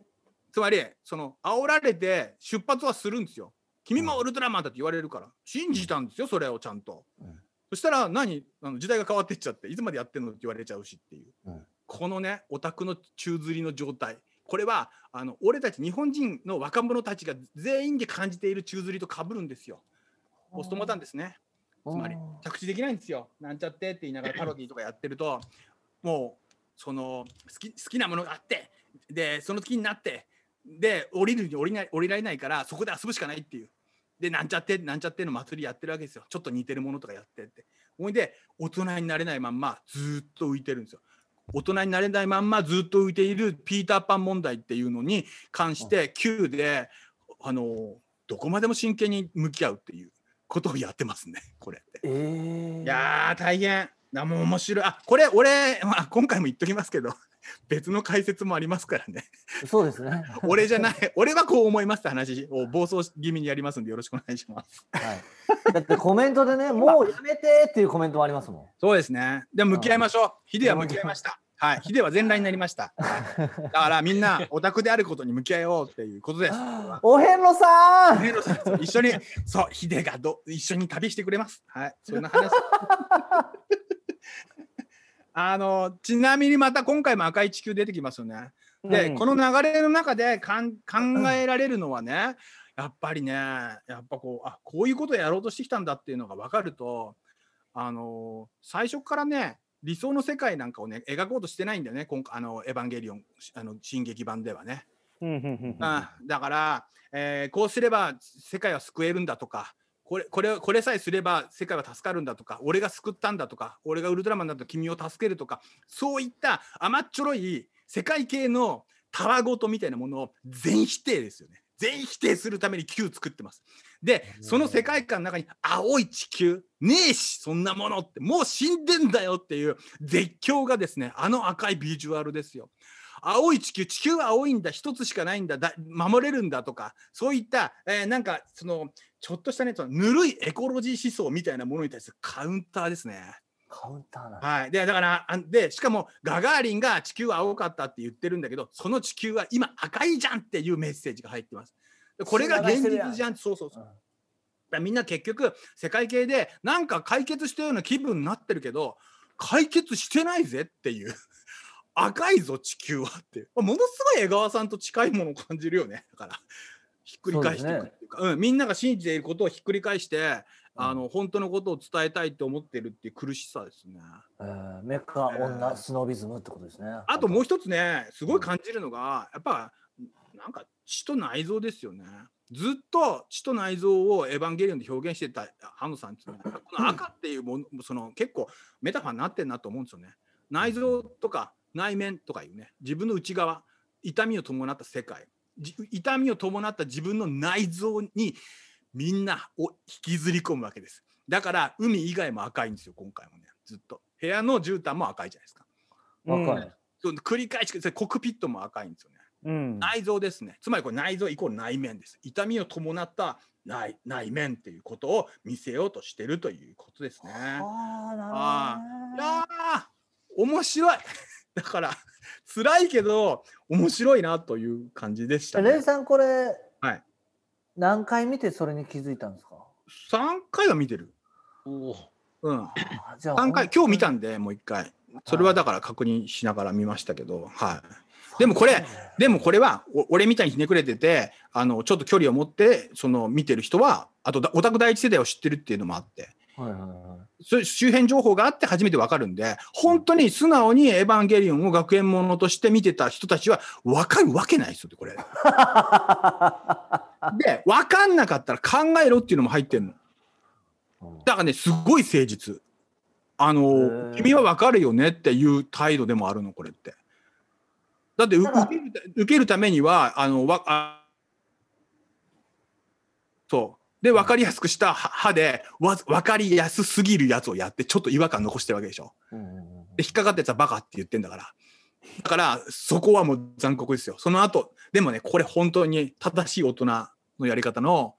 つまりその煽られて出発はするんですよ。君もウルトラマンだって言われるから、信じたんですよそれをちゃんと。うん、そしたら何あの時代が変わってっちゃっていつまでやってんのって言われちゃうしっていう。うんこのねオタクの宙づりの状態これはあの俺たち日本人の若者たちが全員で感じている宙づりとかぶるんですよ。ポストモダンですね。つまり着地できないんですよ。なんちゃってって言いながらパロディとかやってるともうその好き好きなものがあってでその時になってで降りるに降りない降りられないからそこで遊ぶしかないっていう。でなんちゃってなんちゃっての祭りやってるわけですよちょっと似てるものとかやってってほいで大人になれないまんまずっと浮いてるんですよ大人になれないまんまずっと浮いているピーター・パン問題っていうのに関して Q であのどこまでも真剣に向き合うっていうことをやってますね これって。えー、いや大変あもう面白いあこれ俺、まあ、今回も言っときますけど 別の解説もありますからねそうですね 俺じゃない俺はこう思いますって話を暴走気味にやりますんでよろしくお願いします、はい、だってコメントでねもうやめてっていうコメントもありますもんそうですねで向き合いましょう、秀ヒデは向き合いましたはい、ヒデは全裸になりました。だからみんなオタクであることに向き合おうっていうことです。おへんろさん。おへんろさん、一緒に、そう、ヒデがど一緒に旅してくれます。はい、そんな話。あのちなみにまた今回も赤い地球出てきますよね。で、うん、この流れの中でかん考えられるのはね、やっぱりね、やっぱこう、あこういうことをやろうとしてきたんだっていうのが分かると、あの最初からね、理想の世界なんかをね描こうとしてないんだよね今回あの「エヴァンゲリオン」あの進撃版ではね。あだから、えー、こうすれば世界は救えるんだとかこれこれこれさえすれば世界は助かるんだとか俺が救ったんだとか俺がウルトラマンだと君を助けるとかそういった甘っちょろい世界系のたわごとみたいなものを全否定ですよね。全否定するために球作ってます。で、その世界観の中に、青い地球、ねえし、そんなものって、もう死んでんだよっていう絶叫がですね、あの赤いビジュアルですよ。青い地球、地球は青いんだ、一つしかないんだ、だ守れるんだとか、そういった、えー、なんか、その、ちょっとしたね、そのぬるいエコロジー思想みたいなものに対するカウンターですね。カウンターなはい。で、だから、で、しかも、ガガーリンが地球は青かったって言ってるんだけど、その地球は今赤いじゃんっていうメッセージが入ってます。これが現実じゃん。そうそうそう。うん、みんな結局、世界系でなんか解決したような気分になってるけど、解決してないぜっていう。赤いぞ地球はってものすごい江川さんと近いものを感じるよねだからひっくり返していくっていうかう、ね、うん、みんなが信じていることをひっくり返してあの本当のことを伝えたいって思ってるっていう苦しさですね。えー、メカ女、スノービズムってことですね。あともう一つねすごい感じるのが、うん、やっぱなんか血と内臓ですよね。ずっと血と内臓をエヴァンゲリオンで表現してたハノさんって この赤っていうものその結構メタファーになってるなと思うんですよね。内臓とか内面とかいうね自分の内側痛みを伴った世界痛みを伴った自分の内臓にみんなを引きずり込むわけです。だから海以外も赤いんですよ今回もねずっと部屋の絨毯も赤いじゃないですか。赤い、うん、繰り返しコックピットも赤いんですよね。うん、内臓ですねつまりこれ内臓イコール内面です痛みを伴った内内面っていうことを見せようとしてるということですね。ああいや面白い だから辛いけど面白いなという感じでしたね。レイさんこれ何回見てそれに気づいたんですか3回は見てる。おうん、3回今日見たんでもう1回それはだから確認しながら見ましたけど、はい、でもこれでもこれは俺みたいにひねくれててあのちょっと距離を持ってその見てる人はあとオタク第一世代を知ってるっていうのもあって。はいはいはい、周辺情報があって初めて分かるんで本当に素直に「エヴァンゲリオン」を学園ものとして見てた人たちは分かるわけないですよこれ。で、分かんなかったら考えろっていうのも入ってんの。だからね、すごい誠実。あの、君は分かるよねっていう態度でもあるの、これって。だって受ける、受けるためには、あの、わあそう。で、分かりやすくした歯で、わ分かりやすすぎるやつをやって、ちょっと違和感残してるわけでしょ。で、引っかかったやつはバカって言ってんだから。だから、そこはもう残酷ですよ。その後、でもね、これ本当に正しい大人のやり方の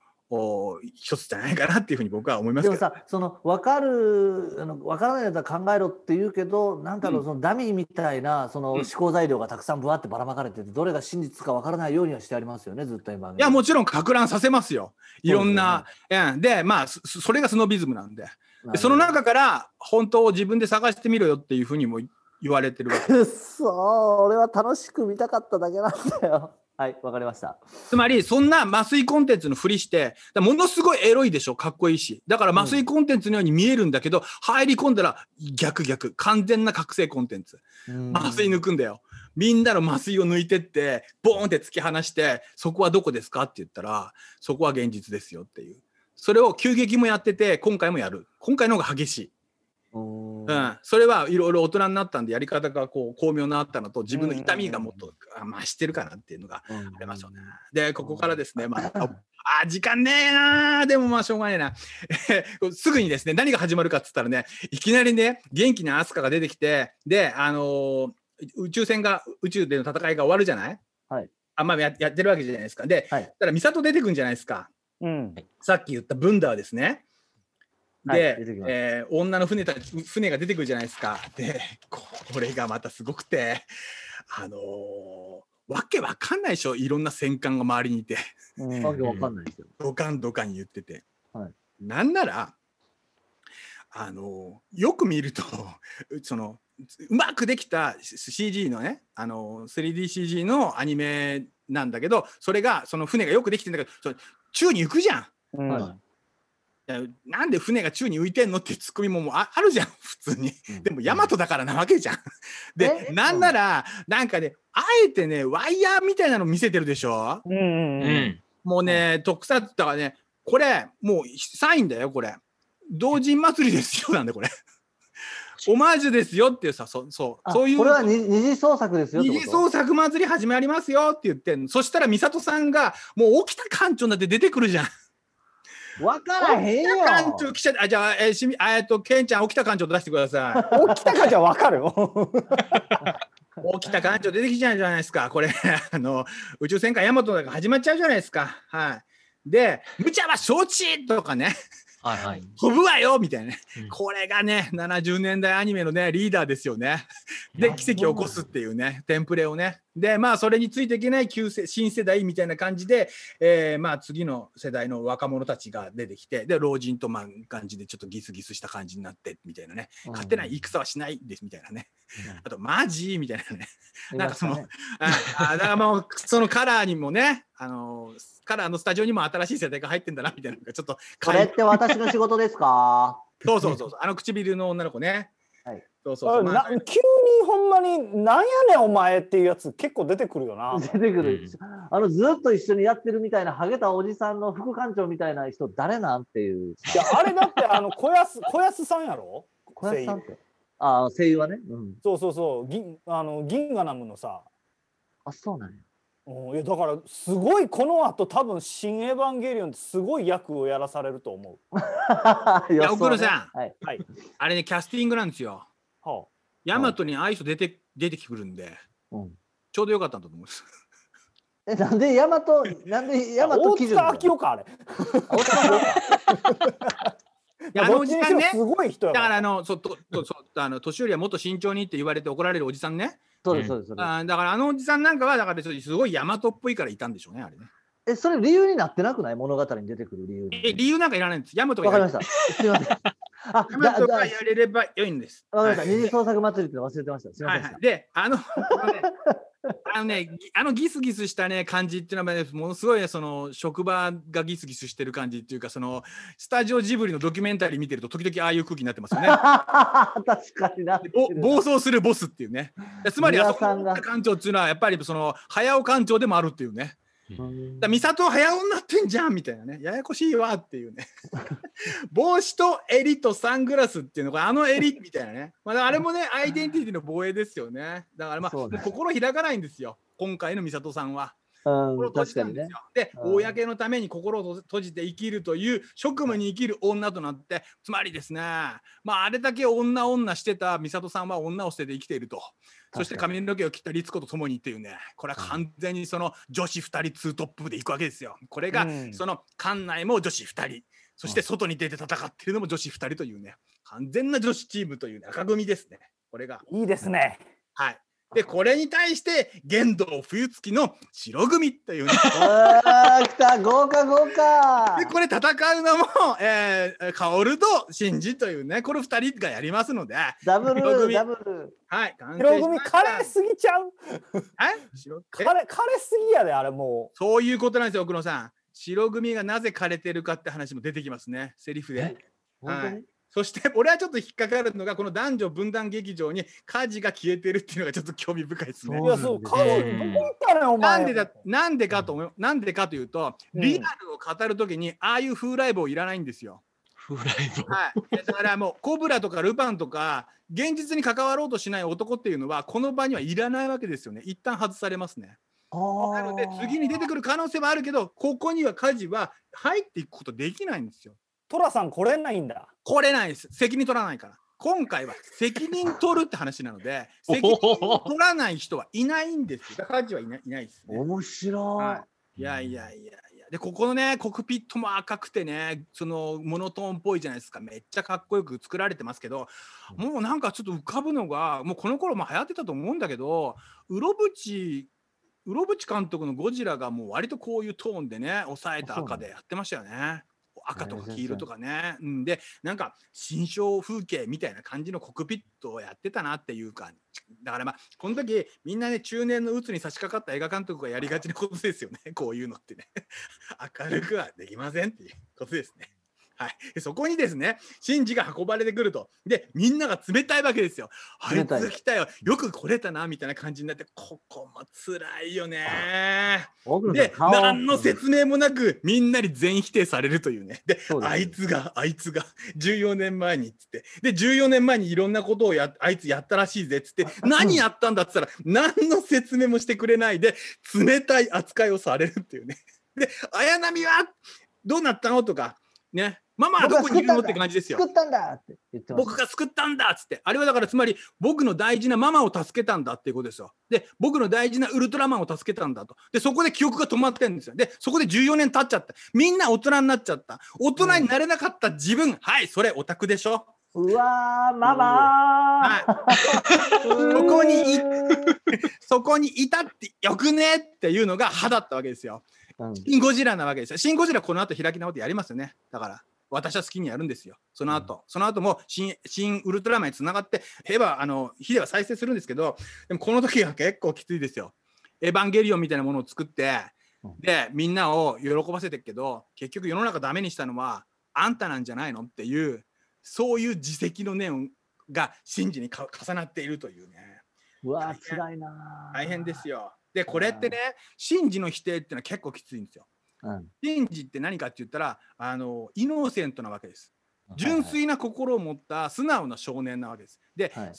一つじゃないかなっていうふうに僕は思いますでもさその分かるあの分からないやつは考えろって言うけどなんかのそのダミーみたいなその思考材料がたくさんぶわってばらまかれててどれが真実か分からないようにはしてありますよねずっと今いやもちろんか乱させますよいろんな。で,、ね、でまあそれがスノビズムなんででその中から本当を自分で探してみろよっていうふうにも言われてるわけ。くっそ俺は楽しく見たかっただけなんだよ。はい、わかりました。つまり、そんな麻酔コンテンツのふりして、ものすごいエロいでしょ、かっこいいし。だから麻酔コンテンツのように見えるんだけど、うん、入り込んだら逆逆、完全な覚醒コンテンツ。麻酔抜くんだよ。みんなの麻酔を抜いてって、ボーンって突き放して、そこはどこですかって言ったら、そこは現実ですよっていう。それを急激もやってて、今回もやる。今回の方が激しい。うん、それはいろいろ大人になったんでやり方がこう巧妙になったのと自分の痛みがもっと増してるかなっていうのがありますよね。でここからですね、まあ、あ時間ねえなでもまあしょうがねえな すぐにですね何が始まるかっつったらねいきなりね元気なアスカが出てきてであのー、宇宙船が宇宙での戦いが終わるじゃない、はい、あまや、やってるわけじゃないですか。で、はい、だから美里出てくんじゃないですか。うん、さっき言ったブンダーですね。で、はい、えー、女の船た船が出てくるじゃないですかでこれがまたすごくてあのー、わけわかんないでしょいろんな戦艦が周りにいて、ん、わけわかんないですよドカンドカン言ってて、はい、なんならあのよく見ると そのうまくできた CG のねあの 3DCG のアニメなんだけどそれがその船がよくできてんだけど宙に浮くじゃん、うん、なんで船が宙に浮いてんのっていうツッコミももうあるじゃん 普通に、でも大和だからなわけじゃんでなんならなんかねあえてねワイヤーみたいなの見せてるでしょ、うんうんうん、もうね特撮とかねこれもうサインだよこれ同人祭りですよなんでこれオマージュですよっていうさそそうそういうこれは二次創作ですよ二次創作祭り始まりますよって言ってそしたら美里さんがもう沖田館長になって出てくるじゃんわからへんよ。館長記者あじゃあえしみえっとケンちゃん沖田館長出してください。沖田館長わかる。沖田館長出てきちゃうじゃないですか。これ あの宇宙戦艦ヤマトなんか始まっちゃうじゃないですか。はい。で無茶は承知とかね。はいはい、飛ぶわよみたいな、ね、うん、これがね70年代アニメのねリーダーですよね。で奇跡を起こすっていうねテンプレをねでまあそれについていけない旧世新世代みたいな感じで、えー、まあ次の世代の若者たちが出てきてで老人とまあ感じでちょっとギスギスした感じになってみたいなね、勝手ない戦はしないですみたいなね、うん、あとマジみたいなねなんかその、ね、ああもうそのカラーにもねあのカラーのスタジオにも新しい世代が入ってんだなみたいなちょっとこれって私の仕事ですかそうそうそうそうあの唇の女の子ねはい、そうそう急にほんまに「なんやねんお前」っていうやつ結構出てくるよな出てくる、うん、あのずっと一緒にやってるみたいなハゲたおじさんの副館長みたいな人誰なんっていういやあれだってあの 小安小安さんやろ小安さんってああ声優はね、うん、そうそうそう銀あの銀河ナムのさあそうなんやういやだからすごいこの後多分「新エヴァンゲリオン」ってすごい役をやらされると思う。いや奥野さん、はいはい、あれねキャスティングなんですよ。はあ、ヤマトに愛想出て出てくるんで、うん、ちょうどよかったんだと思います。えなんで大和なんで大和基準大塚明夫かあれ。あのおじさんね、すごい人だからあのそととそあの年寄りはもっと慎重にって言われて怒られるおじさんね。そうですそうです。あだからあのおじさんなんかはだからすごい大和っぽいからいたんでしょうねあれね。えそれ理由になってなくない物語に出てくる理由え理由なんかいらないんです。大和が。わかりました。すみません。あ、ヤ とかやれれば良いんです。わかりました。二次創作祭りって忘れてました。すみません、はいはい、で、あの、あのね、あのギスギスしたね、感じっていうのは、ね、ものすごい、ね、その職場がギスギスしてる感じっていうか、そのスタジオジブリのドキュメンタリー見てると、時々ああいう空気になってますよね。確かにな暴走するボスっていうね。つまり、あそこの館長っていうのは、やっぱりその早尾館長でもあるっていうね。だ美里早尾なってんじゃんみたいなねややこしいわっていうね 帽子と襟とサングラスっていうのがあの襟みたいなね、まあ、あれもねアイデンティティの防衛ですよねだからまあ、心開かないんですよ今回の美里さんは。心を閉じたんですよ。ね、で、公のために心を閉じて生きるという職務に生きる女となってつまりですねまああれだけ女女してた美里さんは女を捨てて生きていると。そして髪の毛を切った律子と共にっていうねこれは完全にその女子2人ツートップでいくわけですよ。これがその館内も女子2人そして外に出て戦ってるのも女子2人というね完全な女子チームという、ね、赤組ですねこれが。いいですね。はいで、これに対して、玄道冬月の白組というね。あ来た、豪華豪華。で、これ戦うのも、えー、薫と真治というね、この二人がやりますので。ダブル、組ダブル。はい、完成白組、枯れすぎちゃう。え白カれ枯れすぎやで、あれもう。そういうことなんですよ、奥野さん。白組がなぜ枯れてるかって話も出てきますね、セリフで。はい。そして 俺はちょっと引っかかるのがこの男女分断劇場に火事が消えてるっていうのがちょっと興味深いですね。いやそう事どなんでだなんでかと思うなんでかというとリアルを語るときにああいう風来坊いらないんですよ。風来坊。はい。だからもうコブラとかルパンとか現実に関わろうとしない男っていうのはこの場にはいらないわけですよね。一旦外されますね。なので次に出てくる可能性はあるけどここには火事は入っていくことできないんですよ。トラさん来れないんだ。来れないです。責任取らないから。今回は責任取るって話なので、責任取らない人はいないんですよ。カはいないいないです、ね、面白、はい。いやいやいやいや。で、ここのね、コクピットも赤くてね、そのモノトーンっぽいじゃないですか。めっちゃかっこよく作られてますけど、もうなんかちょっと浮かぶのが、もうこの頃も流行ってたと思うんだけど、ウロブチ、ウロブチ監督の「ゴジラ」がもう割とこういうトーンでね抑えた赤でやってましたよね。赤とか黄色とかね、うん、でなんか新象風景みたいな感じのコックピットをやってたなっていうかだからまあこの時みんなね中年の鬱に差し掛かった映画監督がやりがちなことですよねこういうのってね 明るくはできませんっていうことですね。はい、そこにですねシンジが運ばれてくるとでみんなが冷たいわけですよあいつ来たよよく来れたなみたいな感じになってここもつらいよねで何の説明もなくみんなに全否定されるというねで、あいつがあいつが14年前にっつってで14年前にいろんなことをやあいつやったらしいぜっつって何やったんだっつったら何の説明もしてくれないで冷たい扱いをされるっていうねで綾波はどうなったのとかね、ママはどこにいるのって感じですよ。救ったんだって言ってます。僕が救ったんだっつって、あれはだからつまり僕の大事なママを助けたんだっていうことですよ。で、僕の大事なウルトラマンを助けたんだと。で、そこで記憶が止まってるんですよ。で、そこで14年経っちゃった。みんな大人になっちゃった。大人になれなかった自分、うん、はい、それオタクでしょ。うわママはい、そこにい、そこにいたってよくねっていうのが歯だったわけですよ。シン・ゴジラなわけですよ。シン・ゴジラこの後開き直ってやりますよね。だから。私は好きにやるんですよ。その後、うん、その後も新ンウルトラマンにつながって、ヘヴァ、あの、ヒデは再生するんですけど、でもこの時は結構きついですよ。エヴァンゲリオンみたいなものを作って、で、みんなを喜ばせてるけど、結局世の中ダメにしたのは、あんたなんじゃないのっていう、そういう自責の念が真珠に重なっているというね。うわ、らいな。大変ですよ。でこれってね、真珠の否定っていうのは結構きついんですよ。真珠って何かって言ったらあのイノーセントなわけです。純粋な心を持った素直な少年なわけです。で、はい、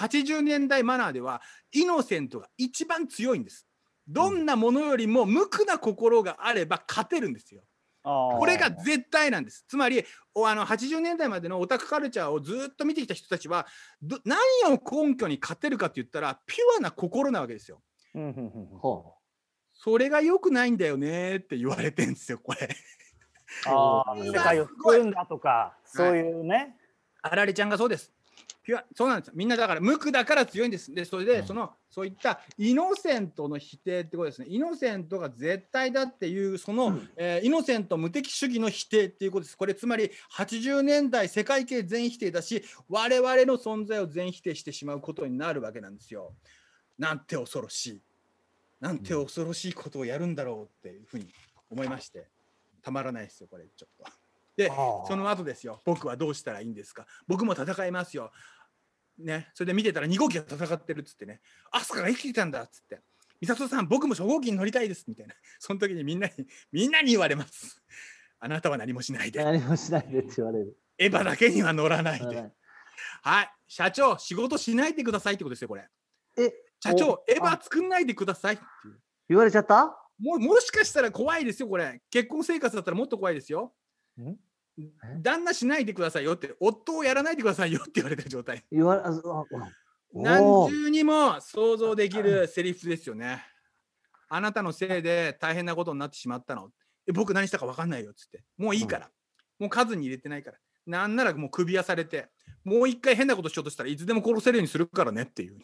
80年代マナーではイノーセントが一番強いんです。どんなものよりも無垢な心があれば勝てるんですよ。これが絶対なんです。つまりあの80年代までのオタクカルチャーをずっと見てきた人たちは何を根拠に勝てるかって言ったらピュアな心なわけですよ。うはあ、それがよくないんだよねって言われてんですよこれ。あ 世界を救うんだとかそういうね、はい、あられちゃんがそうです。そうなんですみんなだから無垢だから強いんですでそれでその、うん、そういったイノセントの否定ってことですねイノセントが絶対だっていうその、うん、えー、イノセント無敵主義の否定っていうことですこれつまり80年代世界系全否定だし我々の存在を全否定してしまうことになるわけなんですよ。なんて恐ろしいなんて恐ろしいことをやるんだろうっていうふうに思いましてたまらないですよこれちょっと。でその後ですよ僕はどうしたらいいんですか僕も戦いますよ。ね、それで見てたら2号機が戦ってるっつってね「アスカが生きてたんだ」っつって「美里さん僕も初号機に乗りたいです」みたいなその時にみんなにみんなに言われます。あなたは何もしないで。何もしないでって言われる。エヴァだけには乗らないで。はい、社長、仕事しないでくださいってことですよ、これ。え、社長、エヴァ作んないでくださいって言われちゃったももしかしたら怖いですよ、これ。結婚生活だったらもっと怖いですよ。旦那しないでくださいよって、夫をやらないでくださいよって言われてる状態。言わ何重にも想像できるセリフですよね。あなたのせいで大変なことになってしまったの。僕何したか分かんないよっつって。もういいから。もう数に入れてないから。なんならもう首痩されて、もう一回変なことしようとしたらいつでも殺せるようにするからねっていう。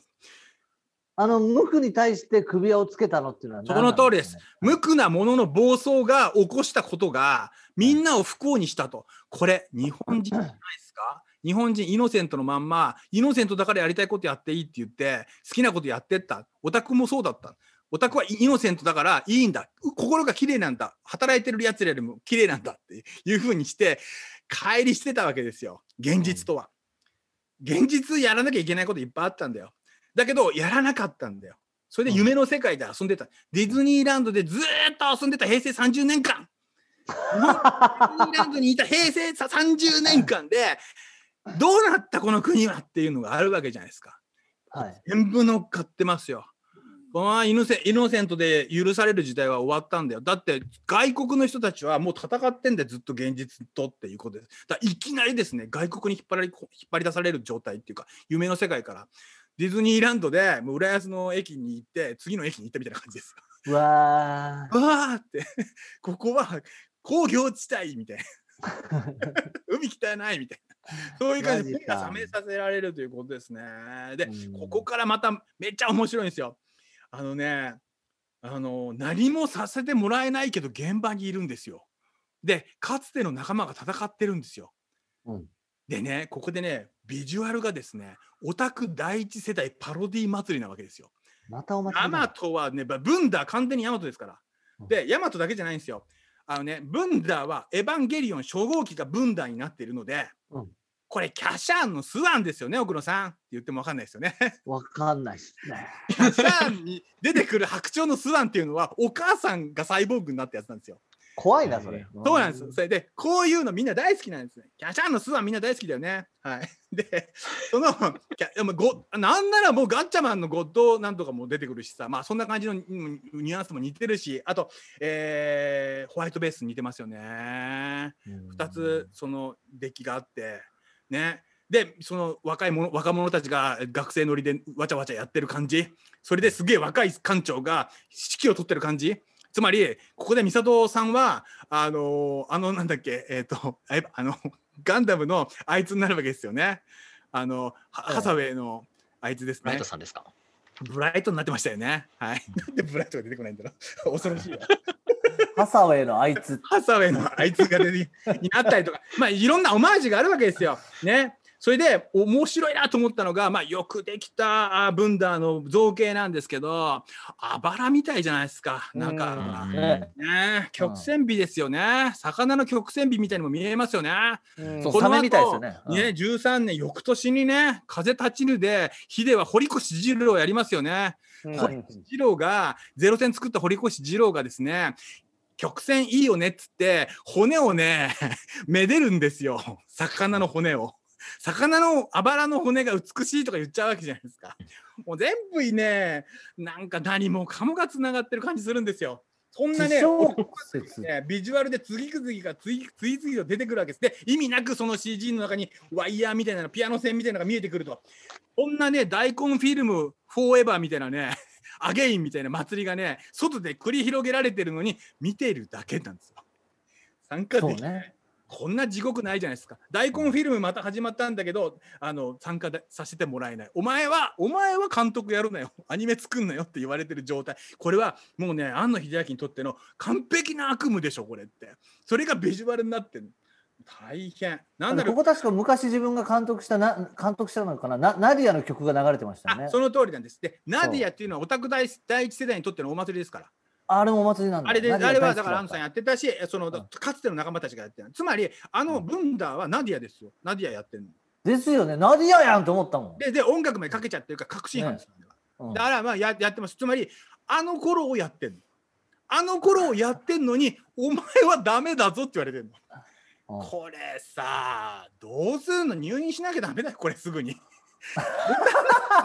あの無垢に対して首輪をつけたのっていうのは、ね、その通りです。無垢なものの暴走が起こしたことが、みんなを不幸にしたと。これ、日本人じゃないですか日本人イノセントのまんまイノセントだからやりたいことやっていいって言って好きなことやってったオタクもそうだったオタクはイノセントだからいいんだ心が綺麗なんだ働いてるやつらよりも綺麗なんだっていうふうにして乖離してたわけですよ現実とは、現実やらなきゃいけないこといっぱいあったんだよだけど、やらなかったんだよ。それで夢の世界で遊んでた。うん、ディズニーランドでずっと遊んでた平成30年間。ディズニーランドにいた平成30年間で、どうなったこの国はっていうのがあるわけじゃないですか。はい、全部乗っかってますよ。このイノセイノセントで許される時代は終わったんだよ。だって外国の人たちはもう戦ってんだよ、ずっと現実とっていうことです。だいきなりですね、外国に引っ張り引っ張り出される状態っていうか、夢の世界から。ディズニーランドでもう浦安の駅に行って次の駅に行ったみたいな感じです。わー わーってここは工業地帯みたいな 海汚いみたいな。そういう感じで目が覚めさせられるということですね。で、ここからまためっちゃ面白いんですよ。あのね、あの何もさせてもらえないけど現場にいるんですよ。で、かつての仲間が戦ってるんですよ。うん、でね、ここでね、ビジュアルがですね、オタク第一世代パロディ祭りなわけですよ。またお祭り。ヤマトはね、ブンダー完全にヤマトですから。で、ヤマトだけじゃないんですよ。あのね、ブンダーはエヴァンゲリオン初号機がブンダーになっているので、うん、これキャシャーンのスワンですよね、奥野さんって言ってもわかんないですよね。わかんないですね。キャシャーンに出てくる白鳥のスワンっていうのは、お母さんがサイボーグになったやつなんですよ。怖いな、それ。そうなんです。それで、こういうのみんな大好きなんですね。キャシャンの巣はみんな大好きだよね。はい。で、その、でもごなんならもうガッチャマンのゴッドなんとかも出てくるしさ、まあそんな感じのニュアンスも似てるし、あと、えー、ホワイトベース似てますよね。2つ、その出来があって、ね。でその若い者若者たちが学生乗りでわちゃわちゃやってる感じそれですげえ若い館長が指揮を取ってる感じつまり、ここで美里さんは、あの、あの、なんだっけ、えっ、ー、と、あの、ガンダムのあいつになるわけですよね。あの、ハサウェイのあいつですね。ブライトさんですか。ブライトになってましたよね。はい。なんでブライトが出てこないんだろう。恐ろしい。ハサウェイのあいつ。ハサウェイのあいつが出てになったりとか、まあいろんなオマージュがあるわけですよ。ね。それで面白いなと思ったのが、まあ、よくできたブンダーの造形なんですけどあばらみたいじゃないですかなんか、ん、ね、曲線美ですよね魚の曲線美みたいにも見えますよね。この後みたいですよね,、13年翌年にね「風立ちぬ」で日では堀越二郎やりますよね。堀越二郎がゼロ戦作った堀越二郎がですね曲線いいよねっつって骨をね めでるんですよ魚の骨を。魚のあばらの骨が美しいとか言っちゃうわけじゃないですか。もう全部いね、なんか何もかもがつながってる感じするんですよ。そんなね、ねビジュアルで次々が次々と出てくるわけです。で、意味なくその CG の中にワイヤーみたいなの、ピアノ線みたいなのが見えてくると、こんなね、大根フィルムフォーエバーみたいなね、アゲインみたいな祭りがね、外で繰り広げられてるのに、見ているだけなんですよ。参加できない。こんな地獄ないじゃないですか大根フィルムまた始まったんだけどあの参加させてもらえないお前はお前は監督やるなよアニメ作んなよって言われてる状態これはもうね庵野秀明にとっての完璧な悪夢でしょこれってそれがビジュアルになってる大変なんだろうここ確か昔自分が監督したな監督したのかななナディアの曲が流れてましたねその通りなんですでナディアっていうのはオタク第一世代にとってのお祭りですからあれもお祭りなんだあれで、あれはだからアンさんやってたし、その、かつての仲間たちがやってた。つまり、あのブンダーはナディアですよ。ナディアやってるの。ですよね、ナディアやんと思ったもん。で、で音楽までかけちゃってるから、確信犯です、ねうん、だからまあややってます。つまり、あの頃をやってんの。あの頃をやってんのに、お前はダメだぞって言われてんの。うん、これさ、どうするの入院しなきゃダメだよ、これすぐに。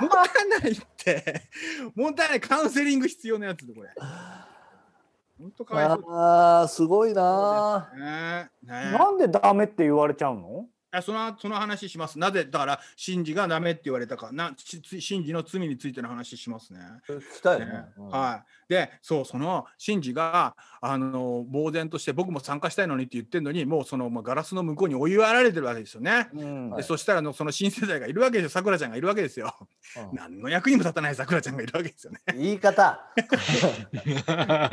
もったないって。もったない、カウンセリング必要なやつで、これ。本当かわいそう。あすごいな、ねね。なんでダメって言われちゃうのえそのその話します。なぜだから、シンジがダメって言われたか、なシンジの罪についての話しますね。たねはい、でそうそのシンジがあの呆然として僕も参加したいのにって言ってるのにもうその、まあ、ガラスの向こうに追いやられてるわけですよね。うん、で、はい、そしたらのその新世代がいるわけですよさくらちゃんがいるわけですよ。うん、何の役にも立たないさくらちゃんがいるわけですよね。言い方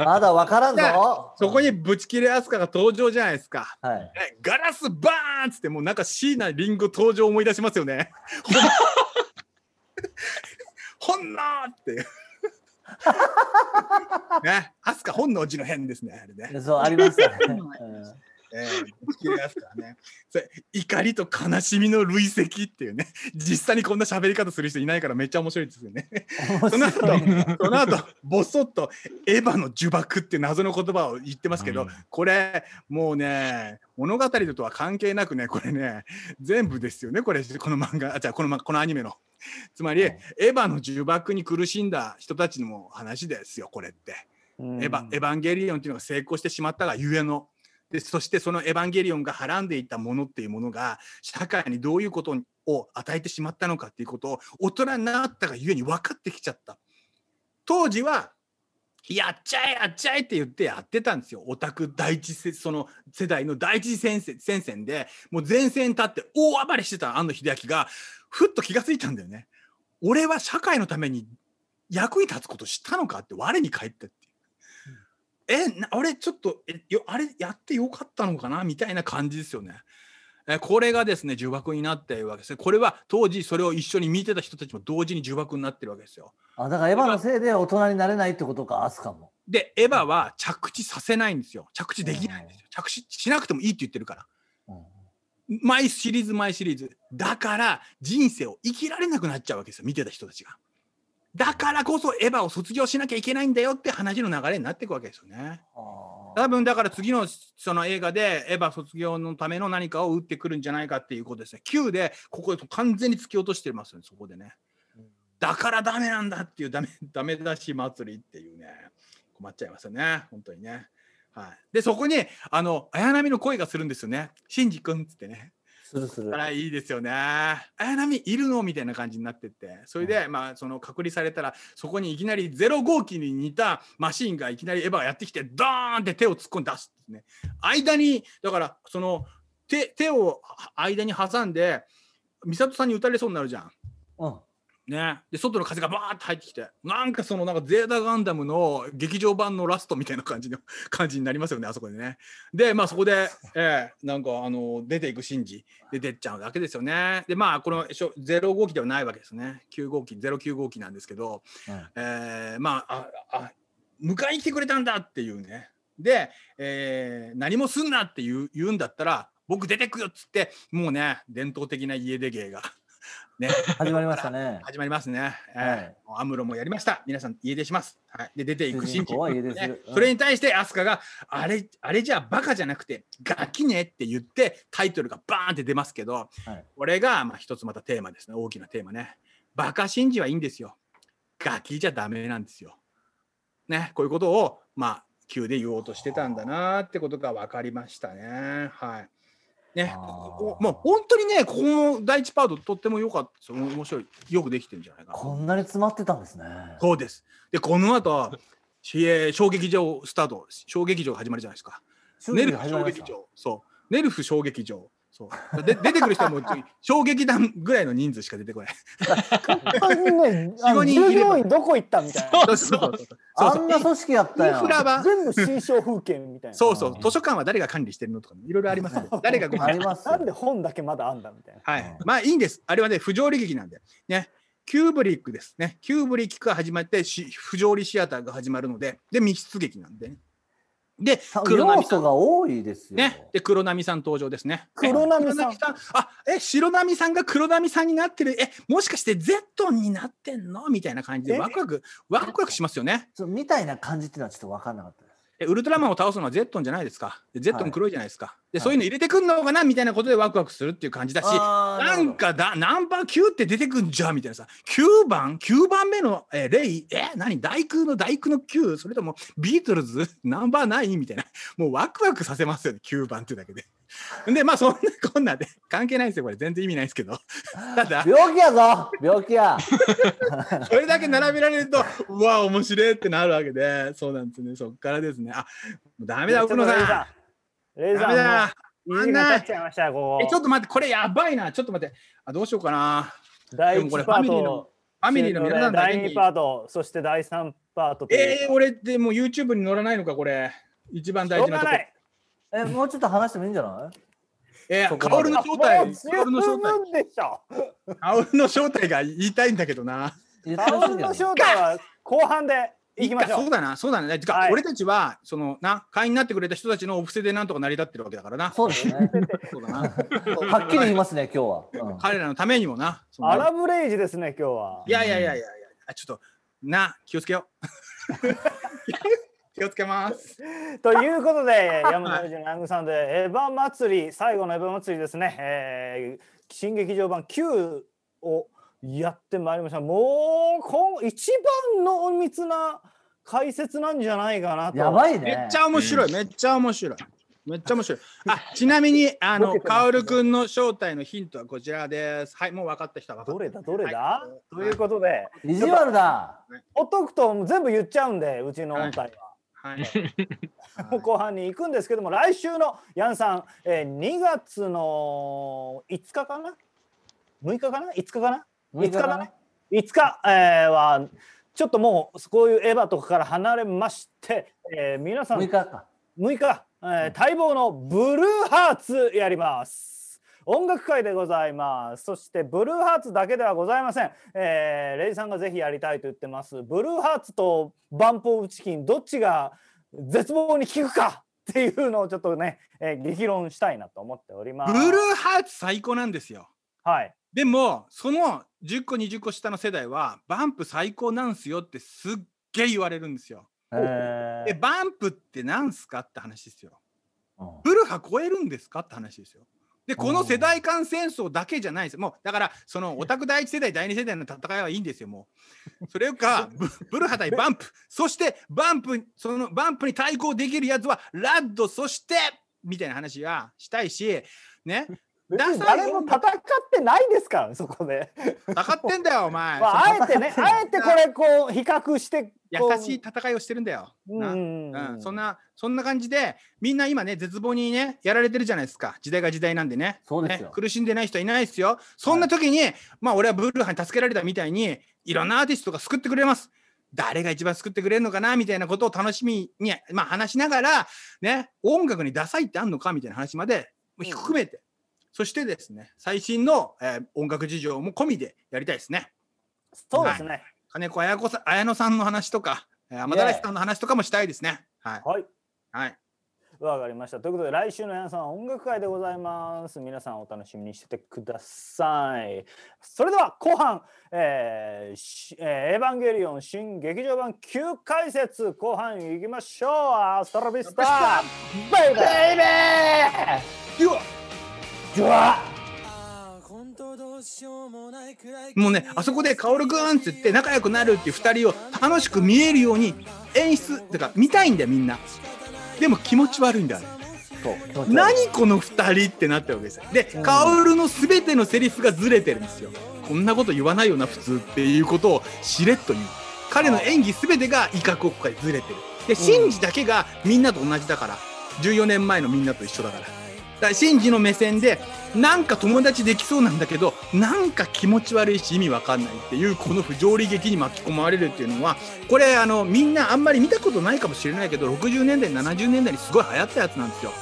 まだ分からんぞそこにぶち切れ飛鳥が登場じゃないですか。はい、ガラスバーンっつってもうなんか椎名林檎登場思い出しますよね。ほんのーってね、飛鳥本能寺の変ですね、あれね。そう、ありますね。え怒りと悲しみの累積っていうね実際にこんな喋り方する人いないからめっちゃ面白いですよねその後その後ボソッと「エヴァの呪縛」って謎の言葉を言ってますけど、うん、これもうね物語とは関係なくねこれね全部ですよねこれこの漫画あじゃこのこのアニメの。つまり、うん、エヴァの呪縛に苦しんだ人たちの話ですよこれって。エヴァエヴァンゲリオンっていうのが成功してしまったがゆえのでそしてそのエヴァンゲリオンがはらんでいたものっていうものが社会にどういうことを与えてしまったのかっていうことを大人になったがゆえに分かってきちゃった当時はやっちゃえやっちゃえって言ってやってたんですよオタク第一その世代の第一戦線でもう前線立って大暴れしてた安野秀明がふっと気が付いたんだよね俺は社会のために役に立つことしたのかって我に返ってえあれちょっとえよあれやってよかったのかなみたいな感じですよね。えこれがですね呪縛になっているわけですね。これは当時それを一緒に見てた人たちも同時に呪縛になってるわけですよ。あだからエヴァのせいで大人になれないってことかアスカも。でエヴァは着地させないんですよ。着地できないんですよ。着地しなくてもいいって言ってるから。毎シリーズ毎シリーズだから人生を生きられなくなっちゃうわけですよ見てた人たちが。だからこそエヴァを卒業しなきゃいけないんだよって話の流れになっていくわけですよね。多分だから次のその映画でエヴァ卒業のための何かを打ってくるんじゃないかっていうことですね。急でここで完全に突き落としてますよね、そこでね。だからダメなんだっていうダメ ダメ出し祭りっていうね、困っちゃいますよね、本当にね。はい、で、そこにあの綾波の声がするんですよね。シンジ君っつってね。するする。からいいですよね。綾波いるのみたいな感じになってって、それで、うん、まあ、その隔離されたら、そこにいきなり0号機に似たマシンがいきなりエヴァがやってきて、ドーンって手を突っ込んで出すんですね。間に、だから、その手、手を間に挟んで、美里さんに打たれそうになるじゃん。うん。ね、で外の風がバーって入ってきてなんかそのなんかゼータ・ガンダムの劇場版のラストみたいな感じの 感じになりますよねあそこでねでまあそこで、えー、なんかあの出ていくシンジで出ちゃうだけですよねでまあこの0号機ではないわけですね9号機09号機なんですけど、うん、えー、まあああ迎えに来てくれたんだっていうねで、えー、何もすんなって言う言うんだったら僕出てくよっつってもうね伝統的な家出芸がね、始まりましたね。始まりますね。はい、えー、アムロもやりました。皆さん家出します。はい、で出ていく新人、ね、うん、それに対して飛鳥があれあれじゃバカじゃなくてガキねって言ってタイトルがバーンって出ますけど、はい、こがまあ一つまたテーマですね。大きなテーマね。バカ信じはいいんですよ。ガキじゃダメなんですよ。ね、こういうことをまあ急で言おうとしてたんだなってことが分かりましたね。はい。ね、ここまあ本当にね、ここの第一パート、とっても良かった面白い、よくできてるんじゃないかな。こんなに詰まってたんですね。そうです。で、この後、えー、小劇場スタート、小劇場始まるじゃないですか。ネルフ小劇場、そう、ネルフ小劇場、そうで出てくる人はもう衝撃弾ぐらいの人数しか出てこない。四従業員どこ行ったみたいな。そうそうあんな組織やったよ。フラは全部新商風景みたいな。そうそう図書館は誰が管理してるのとか、ね、いろいろあります誰が誰がごす。なんで本だけまだあんだみたいな。はい。まあいいんです。あれはね不条理劇なんでね。キューブリックですね。キューブリックが始まってし不条理シアターが始まるので、で密室劇なんでね。で、黒波さん。が多いですね。で、黒波さん登場ですね。黒波さん。さんあ、え、白波さんが黒波さんになってる。え、もしかしてゼットンになってんのみたいな感じで、ワクワク、ワクワクしますよね。そう、みたいな感じっていうのはちょっとわかんなかったウルトラマンを倒すのはゼットンじゃないですか。ゼットン黒いじゃないですか。はい、で、そういうの入れてくんのかなみたいなことでワクワクするっていう感じだし、なんかだ、ナンバー9って出てくんじゃんみたいなさ、9番 ?9 番目の、えー、レイえー、何大空の大空の9それともビートルズナンバー9みたいな。もうワクワクさせますよね、9番ってだけで。で、まあ、そんなこんなで、関係ないですよ、これ、全然意味ないですけど。ただ、病気やぞ、病気や。それだけ並べられると、うわ、面白いってなるわけで、そうなんですね、そっからですね、あダメだ、奥野さん。レーザーだ。あなえちょっと待って、これやばいな、ちょっと待って、あどうしようかな。第1パート、ファミリーの皆さん第2パート、そして第3パート。えー、俺てもう YouTube に載らないのか、これ。一番大事なとこ。え、もうちょっと話してもいいんじゃないえー、カオルの正体、カオルの正体。カオルの正体が言いたいんだけどな。カオルの正体は後半で。いきましょうそうだな、そうだね。はい、俺たちは、そのな、会員になってくれた人たちのお布施でなんとか成り立ってるわけだからな。そうですね。そうだな。はっきり言いますね、今日は。うん、彼らのためにもな。アラブレイジですね、今日は。いやいやいやいやいや、ちょっと、な、気をつけよう。気をつけます。ということで、山田純ラングさんで、エヴァ祭り、最後のエヴァ祭りですね。えー、新劇場版9をやってまいりました。もう、今一番の濃密な解説なんじゃないかなと。やばいね。めっちゃ面白い、めっちゃ面白い。めっちゃ面白い。あ、ちなみに、あの、カオルくんの正体のヒントはこちらです。はい、もう分かった人は分かった。どれだ、どれだ、はい、ということで、意地悪だ。ほっとくと全部言っちゃうんで、うちの音体は。はいはい、後半に行くんですけども来週のヤンさん、えー、2月の5日かな6日かな5日かな5日だね5日、えー、はちょっともうこういうエヴァとかから離れまして、えー、皆さん6日か6日、えー、待望のブルーハーツやります。音楽会でございますそしてブルーハーツだけではございません、えー、レイさんがぜひやりたいと言ってますブルーハーツとバンプオブチキンどっちが絶望に効くか っていうのをちょっとね、えー、激論したいなと思っておりますブルーハーツ最高なんですよはいでもその10個20個下の世代はバンプ最高なんすよってすっげえ言われるんですよ。えー、でバンプってなんすかって話ですよ。ブルハ超えるんですかって話ですよ。でこの世代間戦争だけじゃないですもうだからそのオタク第一世代第二世代の戦いはいいんですよもうそれか ブルハ対バンプそしてバンプそのバンプに対抗できるやつはラッドそしてみたいな話はしたいしね誰も戦ってないですからそこで。戦ってんだよお前。まあ、あえてねあえてこれこう比較して優しい戦いをしてるんだよ。うん、うん、そんなそんな感じでみんな今ね絶望にねやられてるじゃないですか時代が時代なんでねそうですよ、ね、苦しんでない人いないですよ。そんな時に、はい、まあ俺はブルーハンに助けられたみたいにいろんなアーティストが救ってくれます。誰が一番救ってくれるのかなみたいなことを楽しみに、まあ、話しながら、ね、音楽にダサいってあんのかみたいな話まで含めて。うんそしてですね、最新の、えー、音楽事情も込みでやりたいですね。そうですね。はい、金子綾子さん綾乃さんの話とか、えー、天田さんの話とかもしたいですね。はい。はい。はい。わかりました。ということで、来週の皆さん音楽会でございます。皆さんお楽しみにしててください。それでは後半、えーえー、エヴァンゲリオン新劇場版9解説後半いきましょう。アストラビスタバイバイベージュもうねあそこで「薫くん」っつって仲良くなるっていう2人を楽しく見えるように演出っうか見たいんだよみんなでも気持ち悪いんだよれ何この2人ってなったわけですよで薫の全てのセリフがずれてるんですよこんなこと言わないよな普通っていうことをしれっと言う彼の演技全てが威嚇国かにずれてるで真治だけがみんなと同じだから14年前のみんなと一緒だからからシンジの目線でなんか友達できそうなんだけどなんか気持ち悪いし意味わかんないっていうこの不条理劇に巻き込まれるっていうのはこれあのみんなあんまり見たことないかもしれないけど60年代70年代にすごい流行ったやつなんですよ。